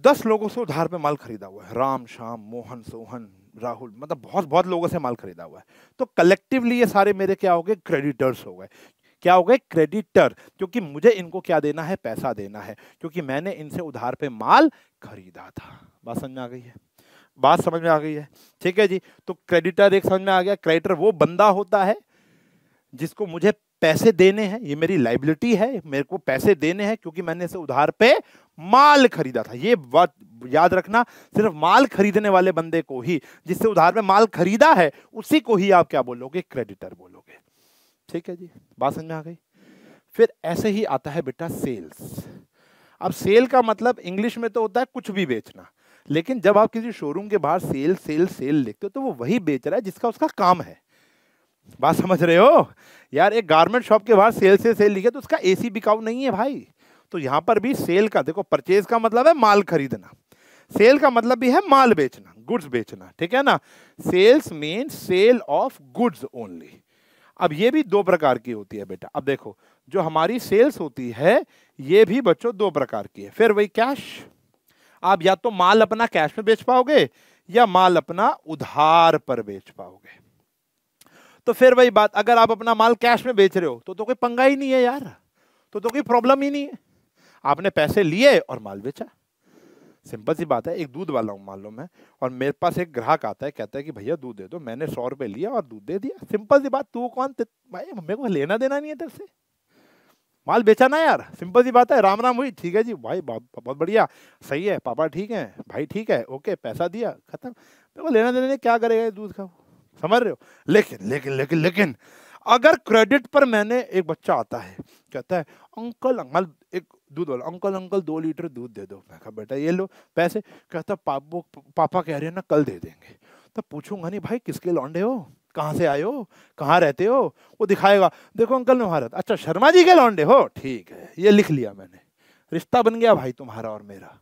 दस लोगों से उधार पे माल खरीदा हुआ है राम श्याम मोहन सोहन राहुल मतलब बहुत बहुत लोगों से माल खरीदा हुआ है तो कलेक्टिवली ये सारे मेरे क्या हो गए क्रेडिटर्स हो गए क्या हो गए क्रेडिटर क्योंकि मुझे इनको क्या देना है पैसा देना है क्योंकि मैंने इनसे उधार पे माल खरीदा था बात समझ में आ गई है बात समझ में आ गई है ठीक है जी तो क्रेडिटर एक समझ में आ गया क्रेडिटर वो बंदा होता है जिसको मुझे पैसे देने हैं ये मेरी लाइबिलिटी है मेरे को पैसे देने हैं क्योंकि मैंने इसे उधार पे माल खरीदा था ये बात याद रखना सिर्फ माल खरीदने वाले बंदे को ही जिससे उधार पे माल खरीदा है उसी को ही आप क्या बोलोगे क्रेडिटर बोलोगे ठीक है जी बात समझ आ गई फिर ऐसे ही आता है बेटा सेल्स अब सेल का मतलब इंग्लिश में तो होता है कुछ भी बेचना लेकिन जब आप किसी शोरूम के बाहर सेल सेल सेल लिखते हो तो वो वही बेच रहा है जिसका उसका काम है बात समझ रहे हो यार एक गारमेंट शॉप के बाहर सेल से सेल लिखे तो उसका सी बिकाऊ नहीं है भाई तो यहाँ पर भी सेल का देखो परचेज का मतलब है माल खरीदना सेल का मतलब भी है माल बेचना गुड्स बेचना ठीक है ना sales mean sale of goods only अब ये भी दो प्रकार की होती है बेटा अब देखो जो हमारी सेल्स होती है ये भी बच्चों दो प्रकार की है फिर वही कैश आप या तो माल अपना कैश में बेच पाओगे या माल अपना उधार पर बेच पाओगे तो फिर वही बात अगर आप अपना माल कैश में बेच रहे हो तो तो कोई पंगा ही नहीं है यार तो तो कोई प्रॉब्लम ही नहीं है आपने पैसे लिए और माल बेचा सिंपल सी बात है एक दूध वाला हूँ मान लो मैं और मेरे पास एक ग्राहक आता है कहता है कि भैया दूध दे दो मैंने सौ रुपये लिया और दूध दे दिया सिंपल सी बात तू कौन भाई मेरे को लेना देना नहीं है तेरे से माल बेचा ना यार सिंपल सी बात है राम राम हुई ठीक है जी भाई बहुत बढ़िया सही है पापा ठीक है भाई ठीक है ओके पैसा दिया खत्म मेरे को लेना देना क्या करेगा दूध का समझ रहे हो लेकिन लेकिन लेकिन लेकिन अगर क्रेडिट पर मैंने एक बच्चा आता है कहता है अंकल अंकल एक दूध वाला अंकल अंकल दो लीटर दूध दे दो मैं कहा बेटा ये लो पैसे कहता पापो पापा कह रहे हैं ना कल दे देंगे तो पूछूंगा नहीं भाई किसके लौंडे हो कहाँ से आए हो कहाँ रहते हो वो दिखाएगा देखो अंकल मैं वहाँ अच्छा शर्मा जी के लौंडे हो ठीक है ये लिख लिया मैंने रिश्ता बन गया भाई तुम्हारा और मेरा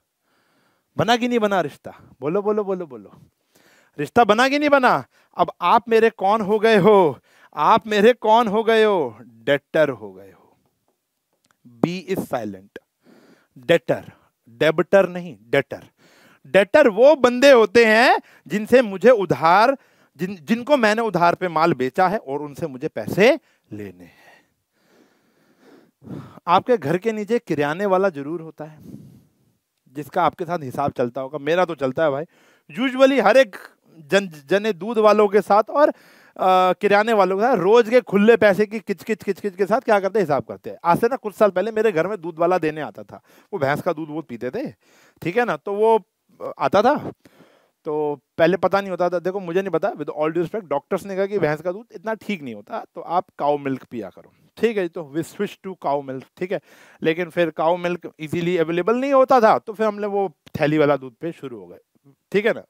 बना कि नहीं बना रिश्ता बोलो बोलो बोलो बोलो रिश्ता बना कि नहीं बना अब आप मेरे कौन हो गए हो आप मेरे कौन हो गए हो डेटर हो गए हो B is silent debtor debtor नहीं डेटर डेटर वो बंदे होते हैं जिनसे मुझे उधार जिन जिनको मैंने उधार पे माल बेचा है और उनसे मुझे पैसे लेने हैं आपके घर के नीचे किराने वाला जरूर होता है जिसका आपके साथ हिसाब चलता होगा मेरा तो चलता है भाई यूजुअली हर एक जन जने दूध वालों के साथ और किराने वालों के साथ रोज के खुले पैसे की किच किच किच किच के साथ क्या करते हिसाब करते हैं आज से ना कुछ साल पहले मेरे घर में दूध वाला देने आता था वो भैंस का दूध वूध पीते थे ठीक है ना तो वो आता था तो पहले पता नहीं होता था देखो मुझे नहीं पता with all due respect doctors ने कहा कि भैंस का दूध इतना ठीक नहीं होता तो आप काउ मिल्क पिया करो ठीक है तो we switch to cow milk ठीक है लेकिन फिर काउ मिल्क इजीली अवेलेबल नहीं होता था तो फिर हमने वो थैली वाला दूध पे शुरू हो गए ठीक है ना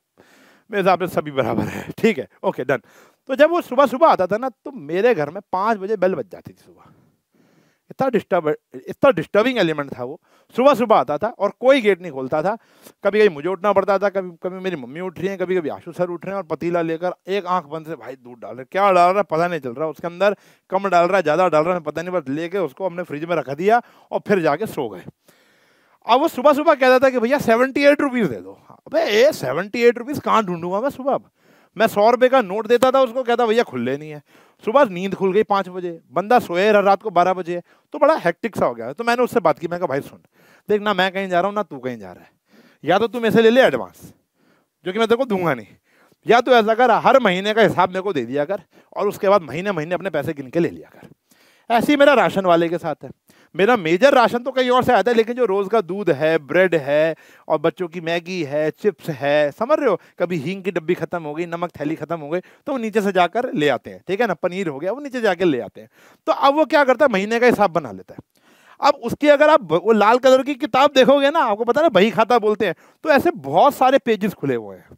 मेरे हिसाब से सभी बराबर है ठीक है ओके डन तो जब वो सुबह सुबह आता था ना तो मेरे घर में पाँच बजे बेल बज जाती थी सुबह इतना डिस्टर्ब इतना डिस्टर्बिंग एलिमेंट था वो सुबह सुबह आता था और कोई गेट नहीं खोलता था कभी कभी मुझे उठना पड़ता था कभी कभी मेरी मम्मी उठ रही हैं कभी कभी आशू सर उठ रहे हैं और पतीला लेकर एक आंख बंद से भाई दूध डाल रहे क्या डाल रहा है पता नहीं चल रहा उसके अंदर कम डाल रहा है ज़्यादा डाल रहा है पता नहीं बस लेके उसको हमने फ्रिज में रख दिया और फिर जाके सो गए अब वो सुबह सुबह कह देता था कि भैया सेवेंटी एट रुपीज़ दे दो अबे ए सेवेंटी एट रुपीज़ कहाँ ढूंढूंगा मैं सुबह मैं सौ रुपये का नोट देता था उसको कहता भैया खुले नहीं है सुबह नींद खुल गई पाँच बजे बंदा सोए रात को बारह बजे तो बड़ा हेक्टिक सा हो गया तो मैंने उससे बात की मैं कहा भाई सुन देख ना मैं कहीं जा रहा हूँ ना तू कहीं जा रहा है या तो तुम ऐसे ले ले एडवांस जो कि मैं तेरे को दूंगा नहीं या तो ऐसा कर हर महीने का हिसाब मेरे को दे दिया कर और उसके बाद महीने महीने अपने पैसे गिन के ले लिया कर ऐसे ही मेरा राशन वाले के साथ है मेरा मेजर राशन तो कहीं और से आता है लेकिन जो रोज़ का दूध है ब्रेड है और बच्चों की मैगी है चिप्स है समझ रहे हो कभी हींग की डब्बी खत्म हो गई नमक थैली खत्म हो गई तो वो नीचे से जाकर ले आते हैं ठीक है ना पनीर हो गया वो नीचे जाकर ले आते हैं तो अब वो क्या करता है महीने का हिसाब बना लेता है अब उसकी अगर आप वो लाल कलर की किताब देखोगे ना आपको पता ना बही खाता बोलते हैं तो ऐसे बहुत सारे पेजेस खुले हुए हैं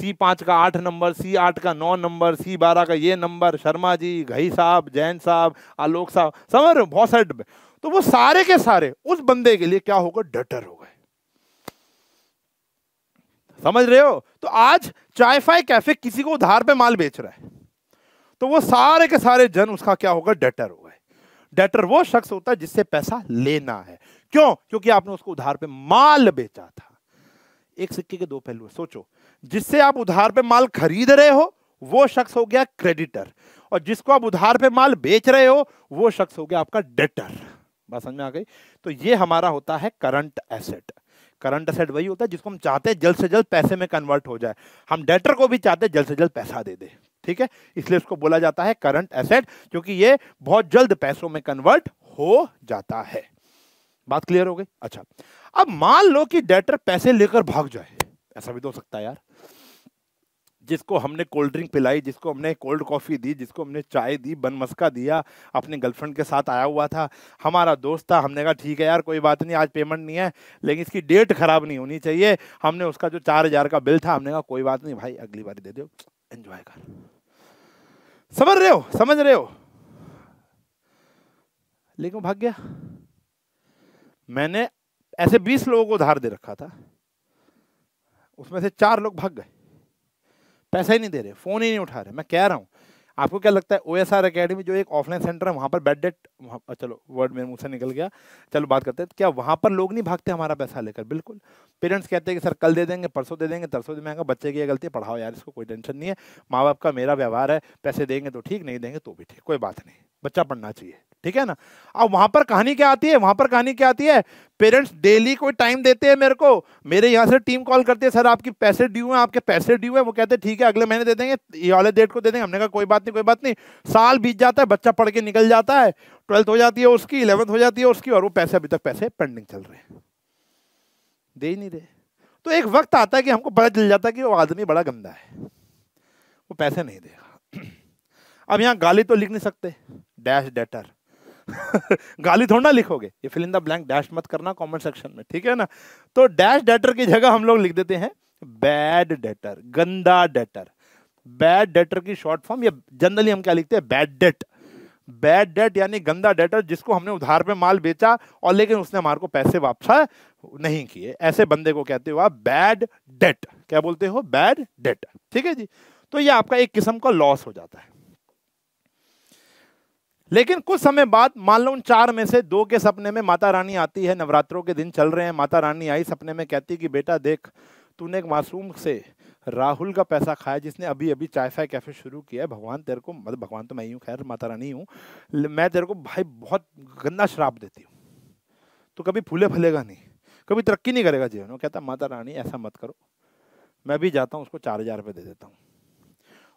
सी पाँच का आठ नंबर सी आठ का नौ नंबर सी बारह का ये नंबर शर्मा जी घई साहब जैन साहब आलोक साहब समझ रहे हो बहुत सारे डब्बे तो वो सारे के सारे उस बंदे के लिए क्या होगा डटर हो गए समझ रहे हो तो आज चायफाई कैफे किसी को उधार पे माल बेच रहा है तो वो सारे के सारे जन उसका क्या होगा डटर गए डटर वो शख्स होता है जिससे पैसा लेना है क्यों क्योंकि आपने उसको उधार पे माल बेचा था एक सिक्के के दो पहलू सोचो जिससे आप उधार पे माल खरीद रहे हो वो शख्स हो गया क्रेडिटर और जिसको आप उधार पे माल बेच रहे हो वो शख्स हो गया आपका डेटर बात समझ में आ गई तो ये हमारा होता है करंट एसेट करंट एसेट वही होता है जिसको हम चाहते हैं जल्द से जल्द पैसे में कन्वर्ट हो जाए हम डेटर को भी चाहते हैं जल्द से जल्द पैसा दे दे ठीक है इसलिए उसको बोला जाता है करंट एसेट क्योंकि ये बहुत जल्द पैसों में कन्वर्ट हो जाता है बात क्लियर हो गई अच्छा अब मान लो कि डेटर पैसे लेकर भाग जाए ऐसा भी तो हो सकता है यार जिसको हमने कोल्ड ड्रिंक पिलाई जिसको हमने कोल्ड कॉफ़ी दी जिसको हमने चाय दी बन मस्का दिया अपने गर्लफ्रेंड के साथ आया हुआ था हमारा दोस्त था हमने कहा ठीक है यार कोई बात नहीं आज पेमेंट नहीं है लेकिन इसकी डेट ख़राब नहीं होनी चाहिए हमने उसका जो चार हज़ार का बिल था हमने कहा कोई बात नहीं भाई अगली बार दे दो एंजॉय कर समझ रहे हो समझ रहे हो लेकिन भाग गया मैंने ऐसे बीस लोगों को उधार दे रखा था उसमें से चार लोग भाग गए पैसा ही नहीं दे रहे फ़ोन ही नहीं उठा रहे मैं कह रहा हूँ आपको क्या लगता है ओ एस आर अकेडमी जो एक ऑफलाइन सेंटर है वहाँ पर बेड डेट वहाँ चलो वर्ड मेरे मुँह से निकल गया चलो बात करते हैं क्या वहाँ पर लोग नहीं भागते हमारा पैसा लेकर बिल्कुल पेरेंट्स कहते हैं कि सर कल दे देंगे परसों दे देंगे तरसों दे देंगे बच्चे की गलती गलती पढ़ाओ यार इसको कोई टेंशन नहीं है माँ बाप का मेरा व्यवहार है पैसे देंगे तो ठीक नहीं देंगे तो भी ठीक कोई बात नहीं बच्चा पढ़ना चाहिए ठीक है ना अब वहां पर कहानी क्या आती है वहां पर कहानी क्या आती है पेरेंट्स डेली कोई टाइम देते हैं मेरे को मेरे यहाँ से टीम कॉल करती है सर आपकी पैसे ड्यू हैं आपके पैसे ड्यू है वो कहते हैं ठीक है अगले महीने दे देंगे ये वाले डेट को दे देंगे हमने कहा कोई बात नहीं कोई बात नहीं साल बीत जाता है बच्चा पढ़ के निकल जाता है ट्वेल्थ हो जाती है उसकी इलेवंथ हो जाती है उसकी और वो पैसे अभी तक पैसे पेंडिंग चल रहे हैं दे ही नहीं रहे तो एक वक्त आता है कि हमको पता चल जाता है कि वो आदमी बड़ा गंदा है वो पैसे नहीं देगा अब यहाँ गाली तो लिख नहीं सकते डैश डेटर गाली थोड़ा ना लिखोगे ये fill in the blank dash मत करना कमेंट सेक्शन में ठीक है ना तो डैश डेटर की जगह हम लोग लिख देते हैं बैड डेटर गंदा डेटर बैड डेटर की शॉर्ट फॉर्म या जनरली हम क्या लिखते हैं बैड डेट बैड डेट यानी गंदा डेटर जिसको हमने उधार पे माल बेचा और लेकिन उसने हमारे को पैसे वापस नहीं किए ऐसे बंदे को कहते हो आप बैड डेट क्या बोलते हो बैड डेट ठीक है जी तो ये आपका एक किस्म का लॉस हो जाता है लेकिन कुछ समय बाद मान लो उन चार में से दो के सपने में माता रानी आती है नवरात्रों के दिन चल रहे हैं माता रानी आई सपने में कहती कि बेटा देख तूने एक मासूम से राहुल का पैसा खाया जिसने अभी अभी चाय फाय कैफे शुरू किया है भगवान तेरे को मतलब भगवान तो मैं ही हूँ खैर माता रानी हूँ मैं तेरे को भाई बहुत गंदा शराब देती हूँ तो कभी फूले फलेगा नहीं कभी तरक्की नहीं करेगा जीवन वो कहता माता रानी ऐसा मत करो मैं भी जाता हूँ उसको चार हज़ार रुपये दे देता हूँ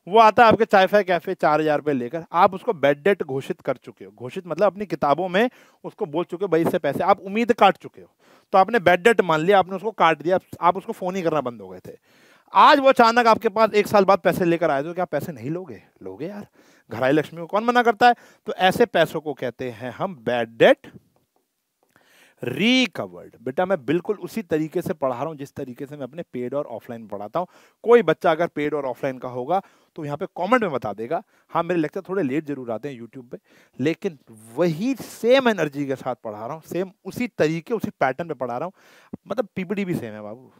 वो आता है आपके चायफा कैफे चार हजार रुपये लेकर आप उसको बेड डेट घोषित कर चुके हो घोषित मतलब अपनी किताबों में उसको बोल चुके हो भाई इससे पैसे आप उम्मीद काट चुके हो तो आपने बेड डेट मान लिया आपने उसको काट दिया आप उसको फ़ोन ही करना बंद हो गए थे आज वो अचानक आपके पास एक साल बाद पैसे लेकर आए थे तो क्या पैसे नहीं लोगे लोगे यार घराई लक्ष्मी को कौन मना करता है तो ऐसे पैसों को कहते हैं हम बैड डेट रिकवर्ड बेटा मैं बिल्कुल उसी तरीके से पढ़ा रहा हूँ जिस तरीके से मैं अपने पेड और ऑफलाइन पढ़ाता हूँ कोई बच्चा अगर पेड और ऑफलाइन का होगा तो यहाँ पे कमेंट में बता देगा हाँ मेरे लेक्चर थोड़े लेट जरूर आते हैं यूट्यूब पे लेकिन वही सेम एनर्जी के साथ पढ़ा रहा हूँ सेम उसी तरीके उसी पैटर्न पर पढ़ा रहा हूँ मतलब पीपीडी भी सेम है बाबू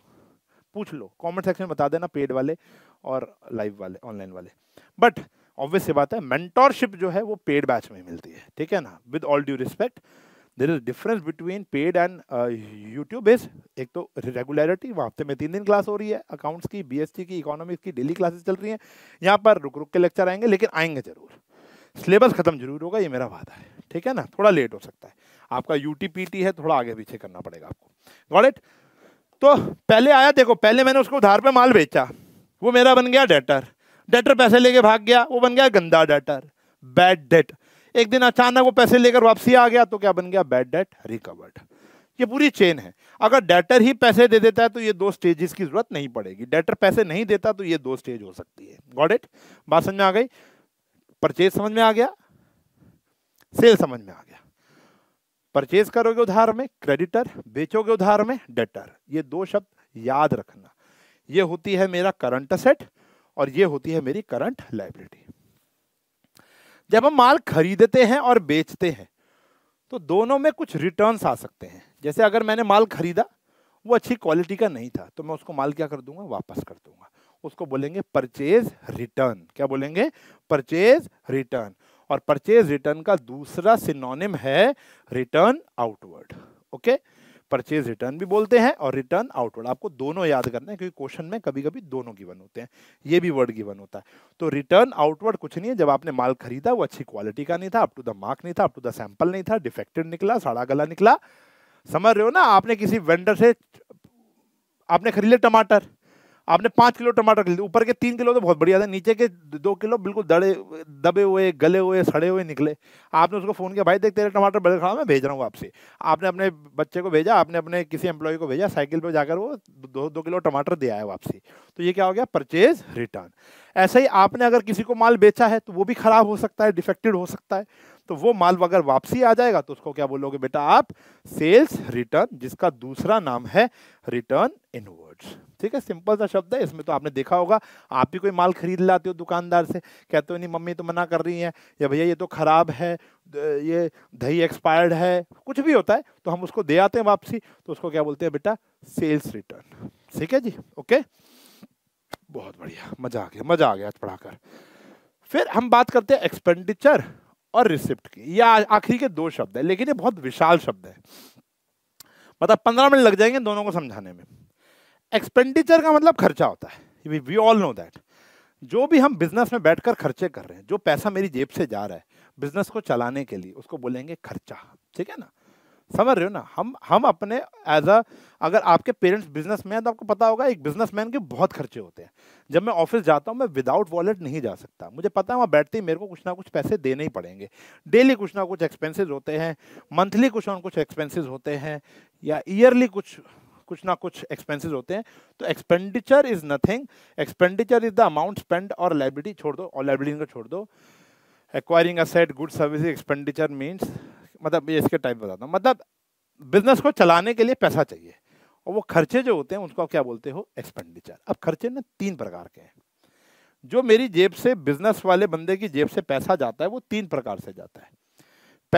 पूछ लो कॉमेंट सेक्शन में बता देना पेड वाले और लाइव वाले ऑनलाइन वाले बट ऑब्वियस बात है मेंटोरशिप जो है वो पेड बैच में मिलती है ठीक है ना with all due respect there is difference between paid and YouTube is एक तो रेगुलरिटी वहाँ हफ्ते में तीन दिन क्लास हो रही है अकाउंट्स की टी की इकोनॉमिक्स की डेली क्लासेस चल रही हैं यहाँ पर रुक रुक के लेक्चर आएंगे लेकिन आएंगे जरूर सिलेबस खत्म जरूर होगा ये मेरा वादा है ठीक है ना थोड़ा लेट हो सकता है आपका यू है थोड़ा आगे पीछे करना पड़ेगा आपको गॉड इट तो पहले आया देखो पहले मैंने उसको उधार पे माल बेचा वो मेरा बन गया डेटर डेटर पैसे लेके भाग गया वो बन गया गंदा डेटर बैड डेट एक दिन अचानक वो पैसे लेकर वापसी आ गया तो क्या बन गया बैड डेट रिकवर्ड ये पूरी चेन है अगर डेटर ही पैसे दे देता है तो ये दो स्टेजेस की जरूरत नहीं पड़ेगी डेटर पैसे नहीं देता तो ये दो स्टेज हो सकती है गॉड इट बात समझ में आ गई परचेज समझ में आ गया सेल समझ में आ गया परचेज करोगे उधार में क्रेडिटर बेचोगे उधार में डेटर ये दो शब्द याद रखना ये होती है मेरा करंट असेट और ये होती है मेरी करंट लाइबिलिटी जब हम माल खरीदते हैं और बेचते हैं तो दोनों में कुछ रिटर्न्स आ सकते हैं जैसे अगर मैंने माल खरीदा वो अच्छी क्वालिटी का नहीं था तो मैं उसको माल क्या कर दूंगा वापस कर दूंगा उसको बोलेंगे परचेज रिटर्न क्या बोलेंगे परचेज रिटर्न और परचेज रिटर्न का दूसरा सिनोनिम है return outward okay okay? Purchase return भी बोलते हैं और रिटर्न आउटवर्ड आपको दोनों याद करना है क्योंकि क्वेश्चन में कभी कभी दोनों गिवन होते हैं ये भी वर्ड गिवन होता है तो रिटर्न आउटवर्ड कुछ नहीं है जब आपने माल खरीदा वो अच्छी क्वालिटी का नहीं था अप टू द मार्क नहीं था अप टू द सैंपल नहीं था डिफेक्टेड निकला साड़ा गला निकला समझ रहे हो ना आपने किसी वेंडर से आपने खरीदे टमाटर आपने पाँच किलो टमाटर खरीदे ऊपर के तीन किलो तो बहुत बढ़िया था नीचे के दो किलो बिल्कुल दड़े दबे हुए गले हुए सड़े हुए निकले आपने उसको फ़ोन किया भाई देख तेरे टमाटर बड़े खड़ा मैं भेज रहा हूँ आपसे आपने अपने बच्चे को भेजा आपने अपने किसी एम्प्लॉय को भेजा साइकिल पर जाकर वो दो दो किलो टमाटर दे है वापसी तो ये क्या हो गया परचेज रिटर्न ऐसे ही आपने अगर किसी को माल बेचा है तो वो भी ख़राब हो सकता है डिफेक्टेड हो सकता है तो वो माल अगर वापसी आ जाएगा तो उसको क्या बोलोगे बेटा आप सेल्स रिटर्न जिसका दूसरा नाम है रिटर्न इनवर्ड्स ठीक है सिंपल सा शब्द है इसमें तो आपने देखा होगा आप भी कोई माल खरीद लाते हो दुकानदार से कहते हो नहीं मम्मी तो मना कर रही हैं या भैया ये तो ख़राब है ये दही एक्सपायर्ड है कुछ भी होता है तो हम उसको दे आते हैं वापसी तो उसको क्या बोलते हैं बेटा सेल्स रिटर्न ठीक है जी ओके बहुत बढ़िया मज़ा आ गया मज़ा आ गया पढ़ाकर फिर हम बात करते हैं एक्सपेंडिचर और रिसिप्ट की ये आखिरी के दो शब्द है लेकिन ये बहुत विशाल शब्द है मतलब पंद्रह मिनट लग जाएंगे दोनों को समझाने में एक्सपेंडिचर का मतलब खर्चा होता है वी ऑल नो दैट जो भी हम बिजनेस में बैठकर खर्चे कर रहे हैं जो पैसा मेरी जेब से जा रहा है बिजनेस को चलाने के लिए उसको बोलेंगे खर्चा ठीक है ना समझ रहे हो ना हम हम अपने एज अ अगर आपके पेरेंट्स बिजनेस मैन तो आपको पता होगा एक बिजनेस मैन के बहुत खर्चे होते हैं जब मैं ऑफिस जाता हूँ मैं विदाउट वॉलेट नहीं जा सकता मुझे पता है वहाँ बैठते ही मेरे को कुछ ना कुछ पैसे देने ही पड़ेंगे डेली कुछ ना कुछ एक्सपेंसिज होते हैं मंथली कुछ ना कुछ एक्सपेंसिज होते हैं या ईयरली कुछ कुछ ना कुछ एक्सपेंसेस होते हैं तो expenditure is nothing expenditure is the amount spend और लाइब्रेटी छोड़ दो और लाइब्रेटी को छोड़ दो acquiring asset good service expenditure means मतलब ये इसके टाइप बताता हूँ मतलब बिजनेस को चलाने के लिए पैसा चाहिए और वो खर्चे जो होते हैं उनको क्या बोलते हो एक्सपेंडिचर अब खर्चे ना तीन प्रकार के हैं जो मेरी जेब से बिजनेस वाले बंदे की जेब से पैसा जाता है वो तीन प्रकार से जाता है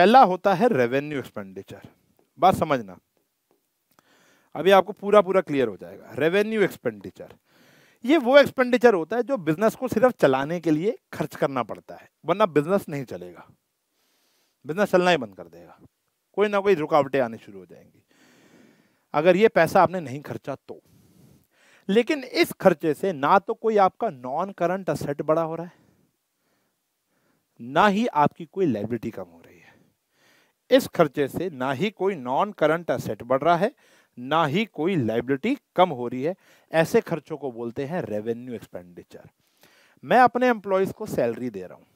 पहला होता है रेवेन्यू एक्सपेंडिचर बात समझना अभी आपको पूरा पूरा क्लियर हो जाएगा रेवेन्यू एक्सपेंडिचर ये वो एक्सपेंडिचर होता है जो बिजनेस को सिर्फ चलाने के लिए खर्च करना पड़ता है वरना बिजनेस नहीं चलेगा बिजनेस चलना ही बंद कर देगा कोई ना कोई रुकावटें आने शुरू हो जाएंगी अगर ये पैसा आपने नहीं खर्चा तो लेकिन इस खर्चे से ना तो कोई आपका नॉन करंट असेट बड़ा हो रहा है ना ही आपकी कोई लाइबिलिटी कम हो रही है इस खर्चे से ना ही कोई नॉन करंट असेट बढ़ रहा है ना ही कोई लाइबिलिटी कम हो रही है ऐसे खर्चों को बोलते हैं रेवेन्यू एक्सपेंडिचर मैं अपने एम्प्लॉयज़ को सैलरी दे रहा हूँ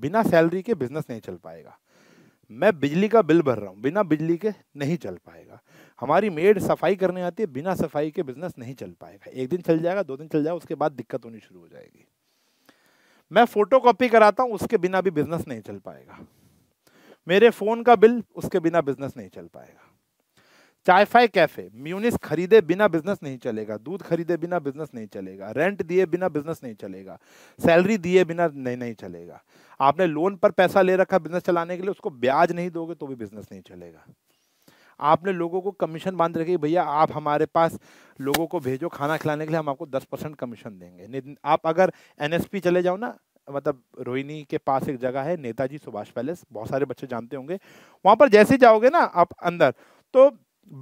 बिना सैलरी के बिजनेस नहीं चल पाएगा मैं बिजली का बिल भर रहा हूँ बिना बिजली के नहीं चल पाएगा हमारी मेड सफाई करने आती है बिना सफाई के बिजनेस नहीं चल पाएगा एक दिन चल जाएगा दो दिन चल जाएगा उसके बाद दिक्कत होनी शुरू हो जाएगी मैं फ़ोटो कॉपी कराता हूँ उसके बिना भी बिजनेस नहीं चल पाएगा मेरे फ़ोन का बिल उसके बिना बिजनेस नहीं चल पाएगा फाई कैफे म्यूनिस खरीदे बिना बिजनेस नहीं चलेगा दूध खरीदे बिना बिजनेस नहीं चलेगा रेंट दिए बिना बिजनेस नहीं चलेगा सैलरी दिए बिना नहीं नहीं चलेगा आपने लोन पर पैसा ले रखा बिजनेस चलाने के लिए उसको ब्याज नहीं दोगे तो भी बिजनेस नहीं चलेगा आपने लोगों को कमीशन बांध रखी भैया आप हमारे पास लोगों को भेजो खाना खिलाने के लिए हम आपको दस परसेंट कमीशन देंगे आप अगर एन चले जाओ ना मतलब रोहिणी के पास एक जगह है नेताजी सुभाष पैलेस बहुत सारे बच्चे जानते होंगे वहाँ पर जैसे जाओगे ना आप अंदर तो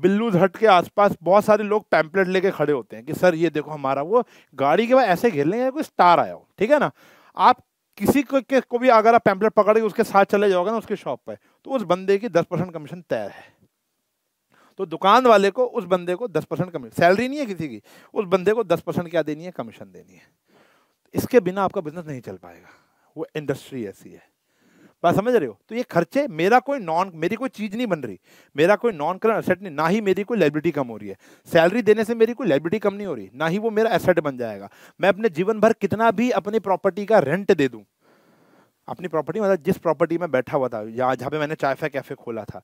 बिल्लू हट के आसपास बहुत सारे लोग पैम्पलेट लेके खड़े होते हैं कि सर ये देखो हमारा वो गाड़ी के बाद ऐसे घेर लेंगे कोई स्टार आया हो ठीक है ना आप किसी को के को भी अगर आप पैम्पलेट पकड़ के उसके साथ चले जाओगे ना उसके शॉप पर तो उस बंदे की दस परसेंट कमीशन तय है तो दुकान वाले को उस बंदे को दस परसेंट कमीशन सैलरी नहीं है किसी की उस बंदे को दस परसेंट क्या देनी है कमीशन देनी है इसके बिना आपका बिजनेस नहीं चल पाएगा वो इंडस्ट्री ऐसी है बात समझ रहे हो तो ये खर्चे मेरा कोई नॉन मेरी कोई चीज़ नहीं बन रही मेरा कोई नॉन करंट एसेट नहीं ना ही मेरी कोई लाइबिलिटी कम हो रही है सैलरी देने से मेरी कोई लाइबिलिटी कम नहीं हो रही ना ही वो मेरा एसेट बन जाएगा मैं अपने जीवन भर कितना भी अपनी प्रॉपर्टी का रेंट दे दूँ अपनी प्रॉपर्टी मतलब जिस प्रॉपर्टी में बैठा हुआ था या जहाँ पे मैंने चाय चायफा कैफ़े खोला था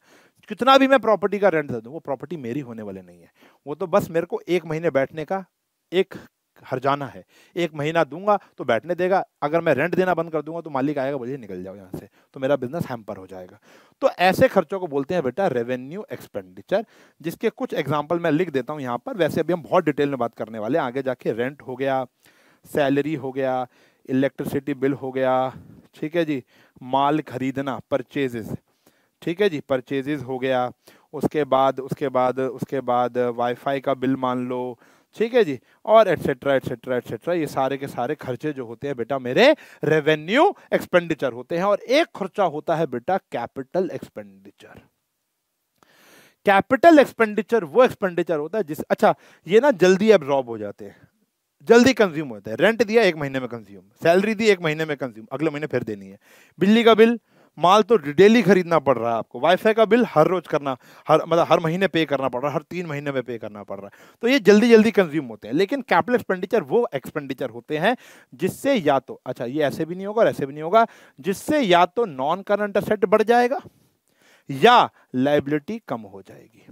कितना भी मैं प्रॉपर्टी का रेंट दे दूँ वो प्रॉपर्टी मेरी होने वाले नहीं है वो तो बस मेरे को एक महीने बैठने का एक हर जाना है एक महीना दूंगा तो बैठने देगा अगर मैं रेंट देना बंद कर दूंगा तो मालिक आएगा बोलिए निकल जाओ यहाँ से तो मेरा बिजनेस हैम्पर हो जाएगा तो ऐसे खर्चों को बोलते हैं बेटा रेवेन्यू एक्सपेंडिचर जिसके कुछ एग्जाम्पल मैं लिख देता हूँ यहाँ पर वैसे अभी हम बहुत डिटेल में बात करने वाले आगे जाके रेंट हो गया सैलरी हो गया इलेक्ट्रिसिटी बिल हो गया ठीक है जी माल खरीदना परचेजेस ठीक है जी परचेजेस हो गया उसके बाद उसके बाद उसके बाद वाईफाई का बिल मान लो ठीक है जी और एटसेट्रा एटसेट्रा एटसेट्रा ये सारे के सारे खर्चे जो होते हैं बेटा मेरे रेवेन्यू एक्सपेंडिचर होते हैं और एक खर्चा होता है बेटा कैपिटल एक्सपेंडिचर कैपिटल एक्सपेंडिचर वो एक्सपेंडिचर होता है जिस अच्छा ये ना जल्दी एब्जॉर्ब हो जाते हैं जल्दी कंज्यूम होता है रेंट दिया एक महीने में कंज्यूम सैलरी दी एक महीने में कंज्यूम अगले महीने फिर देनी है बिजली का बिल माल तो डेली खरीदना पड़ रहा है आपको वाईफाई का बिल हर रोज करना हर मतलब हर महीने पे करना पड़ रहा है हर तीन महीने में पे करना पड़ रहा है तो ये जल्दी जल्दी कंज्यूम होते हैं लेकिन कैपिटल एक्सपेंडिचर वो एक्सपेंडिचर होते हैं जिससे या तो अच्छा ये ऐसे भी नहीं होगा और ऐसे भी नहीं होगा जिससे या तो नॉन करंट असेट बढ़ जाएगा या लाइबिलिटी कम हो जाएगी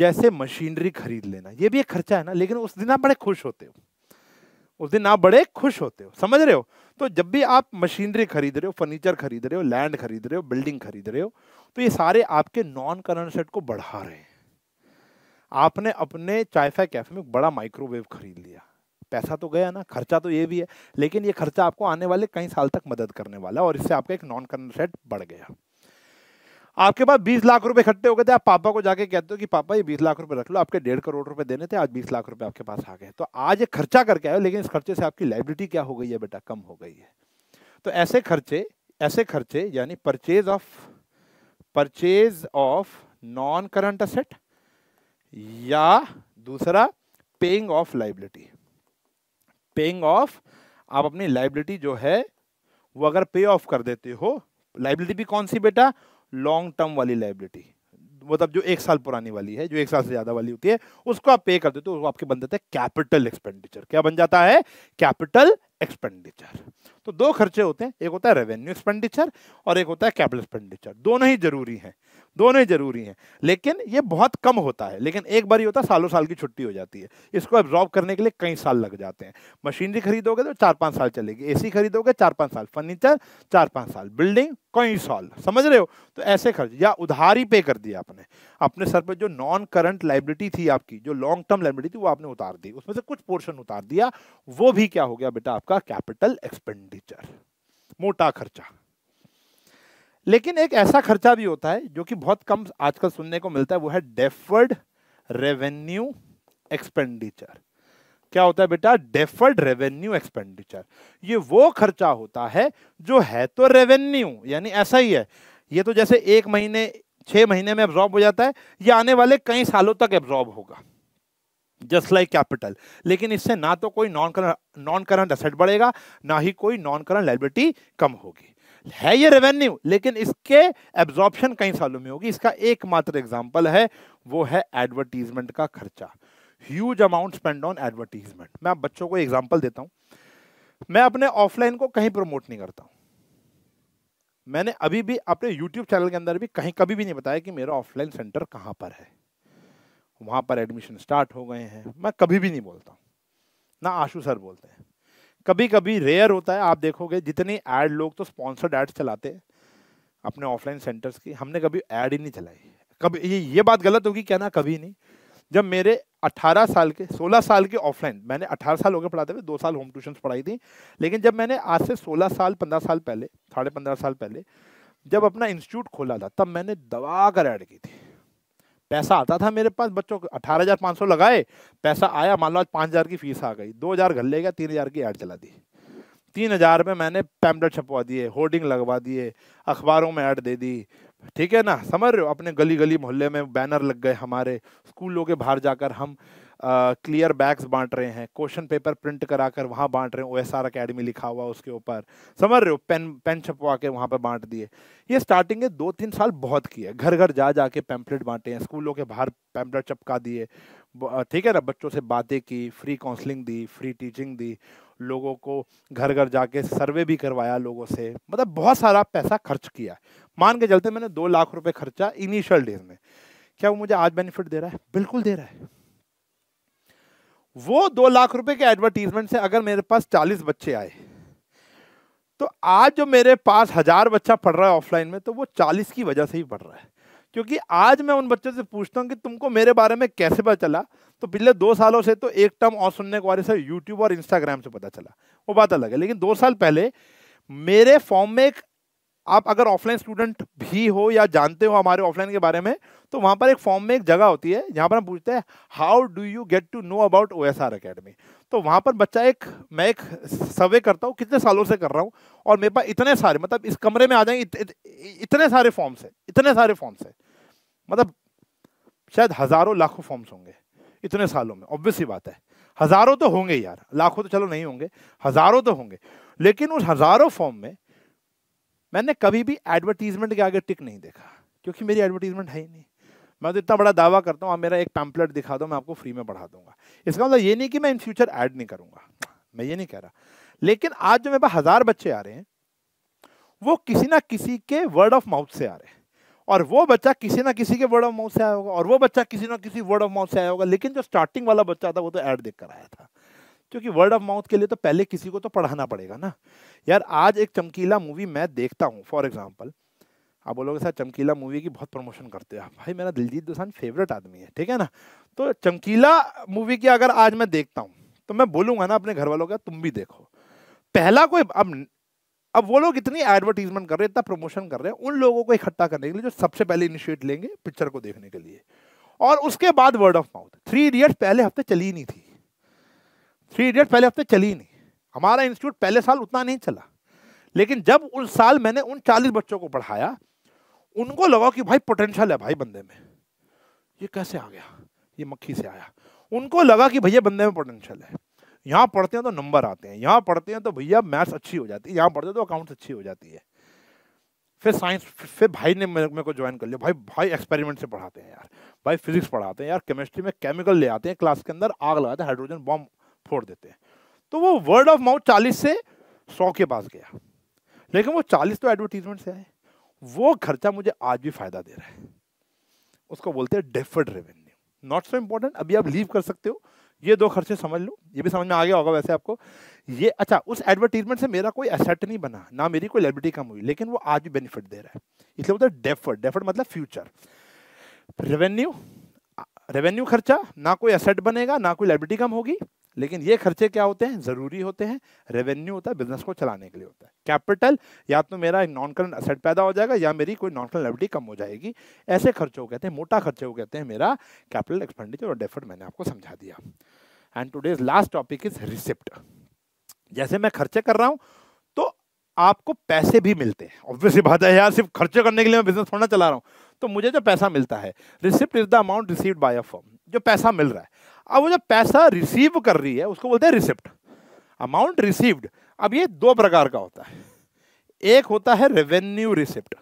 जैसे मशीनरी खरीद लेना ये भी एक खर्चा है ना लेकिन उस दिन आप बड़े खुश होते हो उस दिन आप बड़े खुश होते हो समझ रहे हो तो जब भी आप मशीनरी खरीद रहे हो फर्नीचर खरीद रहे हो लैंड खरीद रहे हो बिल्डिंग खरीद रहे हो तो ये सारे आपके नॉन करंट सेट को बढ़ा रहे हैं आपने अपने चायफा कैफे में बड़ा माइक्रोवेव खरीद लिया पैसा तो गया ना खर्चा तो ये भी है लेकिन ये खर्चा आपको आने वाले कई साल तक मदद करने वाला है और इससे आपका एक नॉन करंट सेट बढ़ गया आपके पास बीस लाख रुपए इकट्ठे हो गए थे आप पापा को जाके कहते हो कि पापा ये बीस लाख रुपए रख लो आपके डेढ़ करोड़ रुपए देने थे आज बीस लाख रुपए आपके पास आ गए तो आज एक खर्चा करके आए लेकिन इस खर्चे से आपकी लाइबिलिटी क्या हो गई है बेटा कम हो गई है तो ऐसे खर्चे ऐसे खर्चे यानी purchase of purchase of non current asset या दूसरा paying of liability paying of आप अपनी लाइबिलिटी जो है वो अगर पे ऑफ कर देते हो लाइबिलिटी भी कौन सी बेटा लॉन्ग टर्म वाली लाइबिलिटी मतलब जो एक साल पुरानी वाली है जो एक साल से ज्यादा वाली होती है उसको आप पे कर देते हो तो आपके बन जाते हैं कैपिटल एक्सपेंडिचर क्या बन जाता है कैपिटल एक्सपेंडिचर तो दो खर्चे होते हैं एक होता है रेवेन्यू एक्सपेंडिचर और एक होता है कैपिटल एक्सपेंडिचर दोनों ही जरूरी हैं दोनों ही जरूरी हैं लेकिन ये बहुत कम होता है लेकिन एक बार ही होता है सालों साल की छुट्टी हो जाती है इसको एब्जॉर्ब करने के लिए कई साल लग जाते हैं मशीनरी खरीदोगे तो चार पाँच साल चलेगी एसी खरीदोगे चार पाँच साल फर्नीचर चार पाँच साल बिल्डिंग कई साल समझ रहे हो तो ऐसे खर्च या उधार ही पे कर दिया आपने अपने सर पर जो नॉन करंट लाइबिलिटी थी आपकी जो लॉन्ग टर्म लाइबिलिटी थी वो आपने उतार दी उसमें से कुछ पोर्शन उतार दिया वो भी क्या हो गया बेटा आपका कैपिटल एक्सपेंडिचर मोटा खर्चा लेकिन एक ऐसा खर्चा भी होता है जो कि बहुत कम आजकल सुनने को मिलता है वो है डेफर्ड रेवेन्यू एक्सपेंडिचर क्या होता है बेटा डेफर्ड रेवेन्यू एक्सपेंडिचर ये वो खर्चा होता है जो है तो रेवेन्यू यानी ऐसा ही है ये तो जैसे एक महीने छः महीने में एब्जॉर्ब हो जाता है ये आने वाले कई सालों तक एब्जॉर्ब होगा जस्ट लाइक कैपिटल लेकिन इससे ना तो कोई non current non current asset बढ़ेगा ना ही कोई नॉन करंट लाइबिलिटी कम होगी है ये रेवेन्यू लेकिन इसके एब्जॉर्प्शन कई सालों में होगी इसका एकमात्र एग्जाम्पल है वो है एडवर्टीजमेंट का खर्चा huge amount spend on advertisement मैं आप बच्चों को एग्जाम्पल देता हूँ मैं अपने ऑफलाइन को कहीं प्रमोट नहीं करता हूँ मैंने अभी भी अपने यूट्यूब चैनल के अंदर भी कहीं कभी भी नहीं बताया कि मेरा ऑफलाइन सेंटर कहाँ पर है वहाँ पर एडमिशन स्टार्ट हो गए हैं मैं कभी भी नहीं बोलता हूँ ना आशू सर बोलते हैं कभी कभी रेयर होता है आप देखोगे जितने ऐड लोग तो स्पॉन्सर्ड एड्स चलाते हैं अपने ऑफलाइन सेंटर्स की हमने कभी ऐड ही नहीं चलाई कभी ये ये बात गलत होगी कहना कभी नहीं जब मेरे 18 साल के 16 साल के ऑफलाइन मैंने 18 साल हो गए पढ़ाते हुए दो साल होम ट्यूशन पढ़ाई थी लेकिन जब मैंने आज से 16 साल 15 साल पहले साढ़े पंद्रह साल पहले जब अपना इंस्टीट्यूट खोला था तब मैंने दबा कर ऐड की थी पैसा आता था मेरे पास बच्चों को अठारह हजार पाँच सौ लगाए पैसा आया मान लो आज पाँच हजार की फीस आ गई दो हजार घर ले गया तीन हजार की ऐड चला दी तीन हजार में मैंने पैम्पलेट छपवा दिए होर्डिंग लगवा दिए अखबारों में ऐड दे दी ठीक है ना समझ रहे हो अपने गली गली मोहल्ले में बैनर लग गए हमारे स्कूलों के बाहर जाकर हम क्लियर बैग्स बांट रहे हैं क्वेश्चन पेपर प्रिंट करा कर वहाँ बांट रहे हैं ओ एस आर अकेडमी लिखा हुआ उसके ऊपर समझ रहे हो पेन पेन छपवा के वहाँ पर बांट दिए ये स्टार्टिंग है दो तीन साल बहुत किए घर घर जा जा के पैम्पलेट बांटे हैं स्कूलों के बाहर पैम्पलेट चपका दिए ठीक है ना बच्चों से बातें की फ्री काउंसलिंग दी फ्री टीचिंग दी लोगों को घर घर जाके सर्वे भी करवाया लोगों से मतलब बहुत सारा पैसा खर्च किया मान के चलते मैंने दो लाख रुपए खर्चा इनिशियल डेज में क्या वो मुझे आज बेनिफिट दे रहा है बिल्कुल दे रहा है वो दो लाख रुपए के एडवर्टीजमेंट से अगर मेरे पास चालीस बच्चे आए तो आज जो मेरे पास हजार बच्चा पढ़ रहा है ऑफलाइन में तो वो चालीस की वजह से ही पढ़ रहा है क्योंकि आज मैं उन बच्चों से पूछता हूँ कि तुमको मेरे बारे में कैसे पता चला तो पिछले दो सालों से तो एक टर्म और सुनने को आ रही सर यूट्यूब और इंस्टाग्राम से पता चला वो बात अलग है लेकिन दो साल पहले मेरे फॉर्म में एक आप अगर ऑफलाइन स्टूडेंट भी हो या जानते हो हमारे ऑफलाइन के बारे में तो वहाँ पर एक फॉर्म में एक जगह होती है जहाँ पर हम पूछते हैं how do you get to know about O S तो वहाँ पर बच्चा एक मैं एक सर्वे करता हूँ कितने सालों से कर रहा हूँ और मेरे पास इतने सारे मतलब इस कमरे में आ जाएंगे इत, इत, इत, इतने सारे फॉर्म्स हैं इतने सारे फॉर्म्स हैं मतलब शायद हज़ारों लाखों फॉर्म्स होंगे इतने सालों में ऑब्वियस ही बात है हज़ारों तो होंगे यार लाखों तो चलो नहीं होंगे हज़ारों तो होंगे लेकिन उस हज़ारों फॉर्म में मैंने कभी भी एडवर्टीजमेंट के आगे टिक नहीं देखा क्योंकि मेरी एडवर्टीजमेंट है ही नहीं मैं तो इतना बड़ा दावा करता हूँ आप मेरा एक पैम्पलेट दिखा दो मैं आपको फ्री में पढ़ा दूंगा इसका मतलब ये नहीं कि मैं इन फ्यूचर ऐड नहीं करूंगा मैं ये नहीं कह रहा लेकिन आज जो मेरे पास हज़ार बच्चे आ रहे हैं वो किसी ना किसी के वर्ड ऑफ माउथ से आ रहे हैं और वो बच्चा किसी ना किसी के वर्ड ऑफ माउथ से आया होगा और वो बच्चा किसी ना किसी वर्ड ऑफ माउथ से आया होगा लेकिन जो स्टार्टिंग वाला बच्चा था वो तो ऐड देख कर आया था क्योंकि वर्ड ऑफ माउथ के लिए तो पहले किसी को तो पढ़ाना पड़ेगा ना यार आज एक चमकीला मूवी मैं देखता हूँ फॉर एग्जाम्पल आप बोलोगे सर चमकीला मूवी की बहुत प्रमोशन करते हो आप भाई मेरा दिलजीत दोसांझ फेवरेट आदमी है ठीक है ना तो चमकीला मूवी की अगर आज मैं देखता हूँ तो मैं बोलूँगा ना अपने घर वालों का तुम भी देखो पहला कोई अब अब वो लोग इतनी एडवर्टीजमेंट कर रहे हैं इतना प्रमोशन कर रहे हैं उन लोगों को इकट्ठा करने के लिए जो सबसे पहले इनिशिएट लेंगे पिक्चर को देखने के लिए और उसके बाद word of mouth Three Idiots पहले हफ्ते चली नहीं थी थ्री इडियट पहले हफ्ते चली ही नहीं हमारा इंस्टीट्यूट पहले साल उतना नहीं चला लेकिन जब उस साल मैंने उन चालीस बच्चों को पढ़ाया उनको लगा कि भाई पोटेंशियल है भाई बंदे में ये कैसे आ गया ये मक्खी से आया उनको लगा कि भैया बंदे में पोटेंशियल है यहाँ पढ़ते हैं तो नंबर आते हैं यहाँ पढ़ते हैं तो भैया मैथ्स अच्छी हो जाती है यहाँ पढ़ते हैं तो अकाउंट्स अच्छी हो जाती है फिर साइंस फिर भाई ने मेरे को ज्वाइन कर लिया भाई भाई एक्सपेरिमेंट से पढ़ाते हैं यार भाई फिजिक्स पढ़ाते हैं यार केमिस्ट्री में केमिकल ले आते हैं क्लास के अंदर आग लगाते हैं हाइड्रोजन बॉम्ब फोड़ देते हैं तो वो वर्ड ऑफ माउथ चालीस से सौ के पास गया लेकिन वो चालीस तो एडवर्टीजमेंट से आए वो खर्चा मुझे आज भी फायदा दे रहा है उसको बोलते हैं deferred revenue not so important अभी आप लीव कर सकते हो ये दो खर्चे समझ लो ये भी समझ में आ गया होगा वैसे आपको ये अच्छा उस एडवर्टीजमेंट से मेरा कोई एसेट नहीं बना ना मेरी कोई लेबिलिटी कम हुई लेकिन वो आज भी बेनिफिट दे रहा है इसलिए बोलते हैं डेफर्ड डेफर्ड मतलब फ्यूचर रेवेन्यू रेवेन्यू खर्चा ना कोई एसेट बनेगा ना कोई लेबिलिटी कम होगी लेकिन ये खर्चे क्या होते हैं ज़रूरी होते हैं रेवेन्यू होता है बिजनेस को चलाने के लिए होता है कैपिटल या तो मेरा नॉन करंट असेट पैदा हो जाएगा या मेरी कोई नॉन करंट लेवलिटी कम हो जाएगी ऐसे खर्चों को कहते हैं मोटा खर्चे को कहते हैं मेरा कैपिटल एक्सपेंडिचर और डेफर्ड मैंने आपको समझा दिया and today's last topic is receipt जैसे मैं खर्चे कर रहा हूँ तो आपको पैसे भी मिलते हैं ऑब्वियसली बात है यार सिर्फ खर्चे करने के लिए मैं बिजनेस थोड़ा चला रहा हूँ तो मुझे जो पैसा मिलता है receipt is the amount received by a firm जो पैसा मिल रहा है अब वो जो पैसा रिसीव कर रही है उसको बोलते हैं रिसिप्ट अमाउंट रिसीव्ड अब ये दो प्रकार का होता है एक होता है रेवेन्यू रिसिप्ट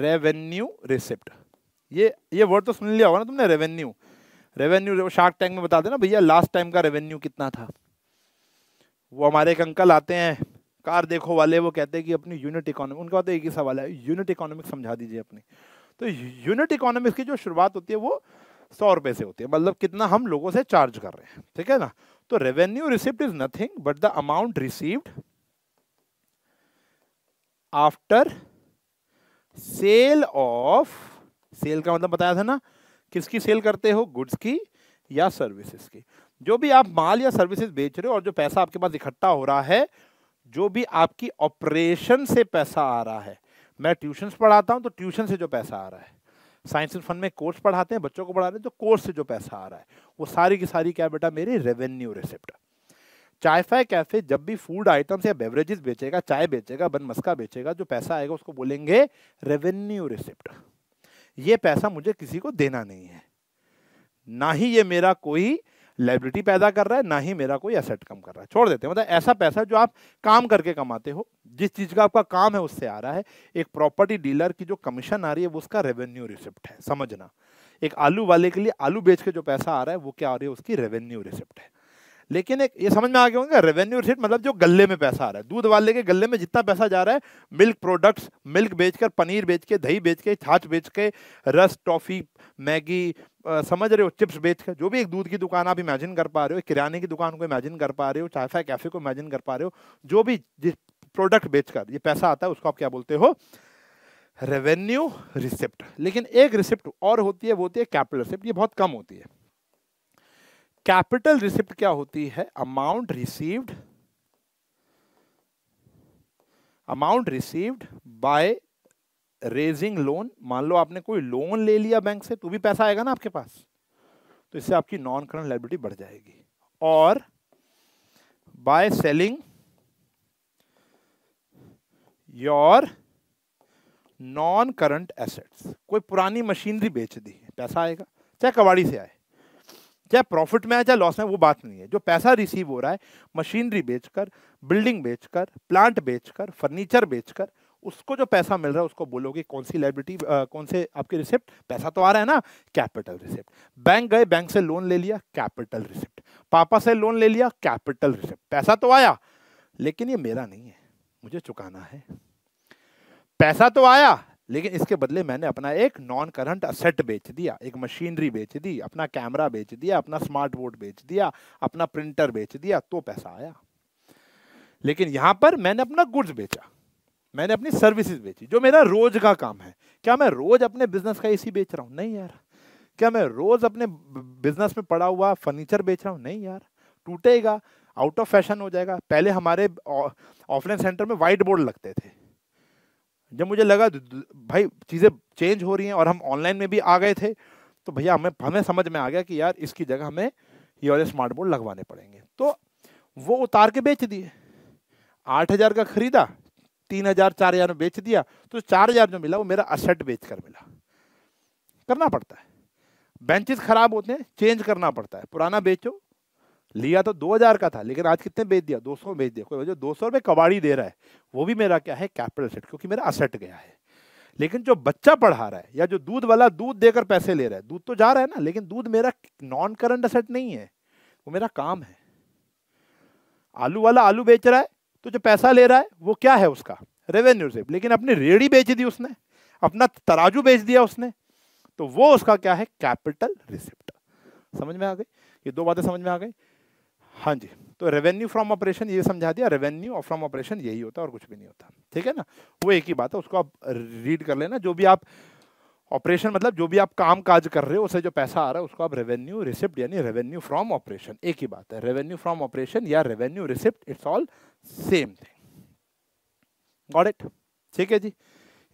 रेवेन्यू रिसिप्ट ये ये वर्ड तो सुन लिया होगा ना तुमने रेवेन्यू रेवेन्यू शार्क टैंक में बता देना भैया लास्ट टाइम का रेवेन्यू कितना था वो हमारे एक अंकल आते हैं कार देखो वाले वो कहते हैं कि अपनी यूनिट इकोनॉमिक उनका तो एक ही सवाल है यूनिट इकोनॉमिक समझा दीजिए अपनी तो यूनिट इकोनॉमिक्स की जो शुरुआत होती है वो सौ रुपए से होती है मतलब कितना हम लोगों से चार्ज कर रहे हैं ठीक है ना तो revenue receipt is nothing but the amount received after sale of sale का मतलब बताया था ना किसकी सेल करते हो गुड्स की या सर्विसेज की जो भी आप माल या सर्विसेज बेच रहे हो और जो पैसा आपके पास इकट्ठा हो रहा है जो भी आपकी ऑपरेशन से पैसा आ रहा है मैं ट्यूशन पढ़ाता हूँ तो ट्यूशन से जो पैसा आ रहा है साइंस एंड फन में कोर्स पढ़ाते हैं बच्चों को पढ़ाते हैं तो कोर्स से जो पैसा आ रहा है वो सारी की सारी क्या बेटा मेरी रेवेन्यू रिसिप्ट चाय फाय कैफे जब भी फूड आइटम्स या बेवरेजेस बेचेगा चाय बेचेगा बन मस्का बेचेगा जो पैसा आएगा उसको बोलेंगे रेवेन्यू रिसिप्ट ये पैसा मुझे किसी को देना नहीं है ना ही ये मेरा कोई लाइब्रिटी पैदा कर रहा है ना ही मेरा कोई एसेट कम कर रहा है छोड़ देते हैं मतलब ऐसा पैसा जो आप काम करके कमाते हो जिस चीज़ का आपका काम है उससे आ रहा है एक प्रॉपर्टी डीलर की जो कमीशन आ रही है वो उसका रेवेन्यू रिसिप्ट है समझना एक आलू वाले के लिए आलू बेच के जो पैसा आ रहा है वो क्या आ रही है उसकी रेवेन्यू रिसिप्ट है लेकिन एक ये समझ में आ गया होगा रेवेन्यू रिसिप्ट मतलब जो गले में पैसा आ रहा है दूध वाले के गले में जितना पैसा जा रहा है मिल्क प्रोडक्ट्स मिल्क बेचकर पनीर बेच के दही बेच के छाछ बेच के रस टॉफ़ी मैगी समझ रहे हो चिप्स बेच कर जो भी एक दूध की दुकान आप इमेजिन कर पा रहे हो एक किराने की दुकान को इमेजिन कर पा रहे हो चाय फाय कैफे को इमेजिन कर पा रहे हो जो भी जिस प्रोडक्ट बेचकर ये पैसा आता है उसको आप क्या बोलते हो रेवेन्यू रिसिप्ट लेकिन एक रिसिप्ट और होती है वो होती है कैपिटल रिसिप्ट ये बहुत कम होती है कैपिटल रिसिप्ट क्या होती है amount received amount received by raising loan मान लो आपने कोई लोन ले लिया बैंक से तो भी पैसा आएगा ना आपके पास तो इससे आपकी नॉन करंट लाइबिलिटी बढ़ जाएगी और by selling your non current assets कोई पुरानी मशीनरी बेच दी पैसा आएगा चाहे कबाड़ी से आए चाहे प्रॉफिट में आए चाहे लॉस में वो बात नहीं है जो पैसा रिसीव हो रहा है मशीनरी बेचकर बिल्डिंग बेचकर प्लांट बेचकर फर्नीचर बेचकर उसको जो पैसा मिल रहा है उसको बोलोगे कौन सी लाइब्रिटी कौन से आपके रिसिप्ट पैसा तो आ रहा है ना कैपिटल रिसिप्ट बैंक गए बैंक से लोन ले लिया कैपिटल रिसिप्ट पापा से लोन ले लिया कैपिटल रिसिप्ट पैसा तो आया लेकिन ये मेरा नहीं है मुझे चुकाना है पैसा तो आया लेकिन इसके बदले मैंने अपना एक नॉन करंट असेट बेच दिया एक मशीनरी बेच दी अपना कैमरा बेच दिया अपना स्मार्ट बोर्ड बेच दिया अपना प्रिंटर बेच दिया तो पैसा आया लेकिन यहां पर मैंने अपना गुड्स बेचा मैंने अपनी सर्विसेज बेची जो मेरा रोज का काम है क्या मैं रोज अपने बिजनेस का एसी बेच रहा हूँ नहीं यार क्या मैं रोज अपने बिजनेस में पड़ा हुआ फर्नीचर बेच रहा हूँ नहीं यार टूटेगा आउट ऑफ फैशन हो जाएगा पहले हमारे ऑफलाइन सेंटर में वाइट बोर्ड लगते थे जब मुझे लगा भाई चीज़ें चेंज हो रही हैं और हम ऑनलाइन में भी आ गए थे तो भैया हमें हमें समझ में आ गया कि यार इसकी जगह हमें ये वाले स्मार्ट बोर्ड लगवाने पड़ेंगे तो वो उतार के बेच दिए आठ हज़ार का खरीदा तीन हजार चार हजार में बेच दिया तो चार हजार जो मिला वो मेरा असट बेच कर मिला करना पड़ता है बेंचेस खराब होते हैं चेंज करना पड़ता है पुराना बेचो लिया तो दो हजार का था लेकिन आज कितने बेच दिया दो सौ बेच दिया कोई वजह दो सौ रुपये कबाड़ी दे रहा है वो भी मेरा क्या है कैपिटल असेट क्योंकि मेरा असेट गया है लेकिन जो बच्चा पढ़ा रहा है या जो दूध वाला दूध देकर पैसे ले रहा है दूध तो जा रहा है ना लेकिन दूध मेरा नॉन करंट असेट नहीं है वो मेरा काम है आलू वाला आलू बेच रहा है तो जो पैसा ले रहा है वो क्या है उसका रेवेन्यू से लेकिन अपनी रेड़ी बेच दी उसने अपना तराजू बेच दिया उसने तो वो उसका क्या है कैपिटल रिसिप्ट समझ में आ गई ये दो बातें समझ में आ गई हाँ जी तो रेवेन्यू फ्रॉम ऑपरेशन ये समझा दिया रेवेन्यू और फ्रॉम ऑपरेशन यही होता है और कुछ भी नहीं होता ठीक है ना वो एक ही बात है उसको आप रीड कर लेना जो भी आप ऑपरेशन मतलब जो भी आप काम काज कर रहे हो उसे जो पैसा आ रहा है उसको आप रेवेन्यू रिसिप्ट यानी रेवेन्यू फ्रॉम ऑपरेशन एक ही बात है रेवेन्यू फ्रॉम ऑपरेशन या revenue receipt it's all same thing got it ठीक है जी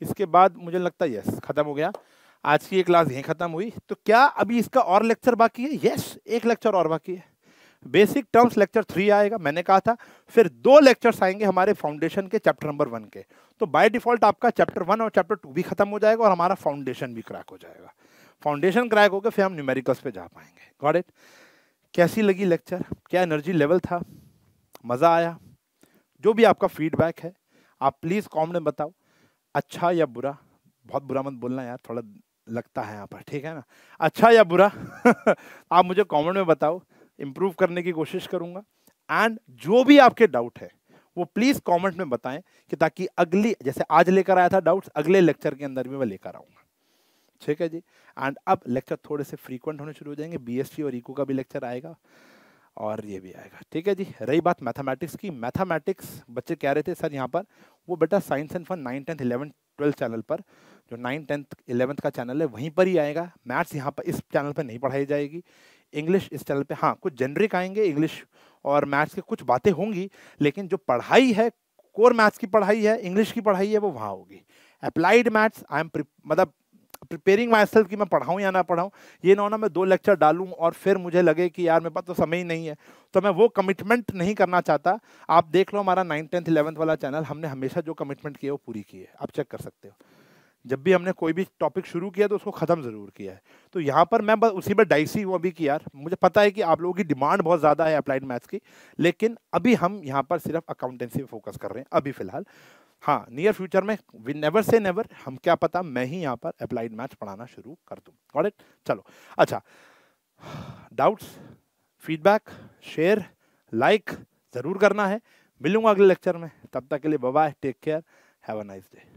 इसके बाद मुझे लगता है यस खत्म हो गया आज की एक क्लास यहीं खत्म हुई तो क्या अभी इसका और लेक्चर बाकी है यस एक लेक्चर और बाकी है बेसिक टर्म्स लेक्चर थ्री आएगा मैंने कहा था फिर दो लेक्चर्स आएंगे हमारे फाउंडेशन के चैप्टर नंबर वन के तो बाय डिफॉल्ट आपका चैप्टर वन और चैप्टर टू भी खत्म हो जाएगा और हमारा फाउंडेशन भी क्रैक हो जाएगा फाउंडेशन क्रैक होकर फिर हम न्यूमेरिकल्स पे जा पाएंगे गॉड इट कैसी लगी लेक्चर क्या एनर्जी लेवल था मज़ा आया जो भी आपका फीडबैक है आप प्लीज़ कॉमेंट में बताओ अच्छा या बुरा बहुत बुरा मत बोलना यार थोड़ा लगता है यहाँ पर ठीक है ना अच्छा या बुरा आप मुझे कॉमेंट में बताओ इम्प्रूव करने की कोशिश करूँगा एंड जो भी आपके डाउट है वो प्लीज़ कमेंट में बताएं कि ताकि अगली जैसे आज लेकर आया था डाउट्स अगले लेक्चर के अंदर भी मैं लेकर आऊँगा ठीक है जी एंड अब लेक्चर थोड़े से फ्रीक्वेंट होने शुरू हो जाएंगे बीएससी और इको e का भी लेक्चर आएगा और ये भी आएगा ठीक है जी रही बात मैथमेटिक्स की मैथमेटिक्स बच्चे कह रहे थे सर यहाँ पर वो बेटा Science and Fun nine tenth eleven twelfth channel पर जो नाइन टेंथ इलेवंथ का चैनल है वहीं पर ही आएगा मैथ्स यहाँ पर इस चैनल पर नहीं पढ़ाई जाएगी इंग्लिश इस चैनल पर हाँ कुछ जेनरिक आएंगे इंग्लिश और मैथ्स की कुछ बातें होंगी लेकिन जो पढ़ाई है कोर मैथ्स की पढ़ाई है इंग्लिश की पढ़ाई है वो वहाँ होगी अप्लाइड मैथ्स आई एम मतलब प्रिपेयरिंग माई सेल्फ कि मैं पढ़ाऊँ या ना पढ़ाऊँ ये ना होना मैं दो लेक्चर डालूँ और फिर मुझे लगे कि यार मेरे पास तो समय ही नहीं है तो मैं वो कमिटमेंट नहीं करना चाहता आप देख लो हमारा नाइन टेंथ इलेवंथ वाला चैनल हमने हमेशा जो कमिटमेंट किया वो पूरी की है आप चेक कर सकते हो जब भी हमने कोई भी टॉपिक शुरू किया तो उसको ख़त्म ज़रूर किया है तो यहाँ पर मैं बस उसी पर डाइसी हूँ अभी कि यार मुझे पता है कि आप लोगों की डिमांड बहुत ज़्यादा है अप्लाइड मैथ्स की लेकिन अभी हम यहाँ पर सिर्फ अकाउंटेंसी में फोकस कर रहे हैं अभी फ़िलहाल हाँ नियर फ्यूचर में नेवर से नेवर हम क्या पता मैं ही यहाँ पर अप्लाइड मैथ पढ़ाना शुरू कर दूँ और इट चलो अच्छा डाउट्स फीडबैक शेयर लाइक ज़रूर करना है मिलूंगा अगले लेक्चर में तब तक के लिए bye take care have a nice day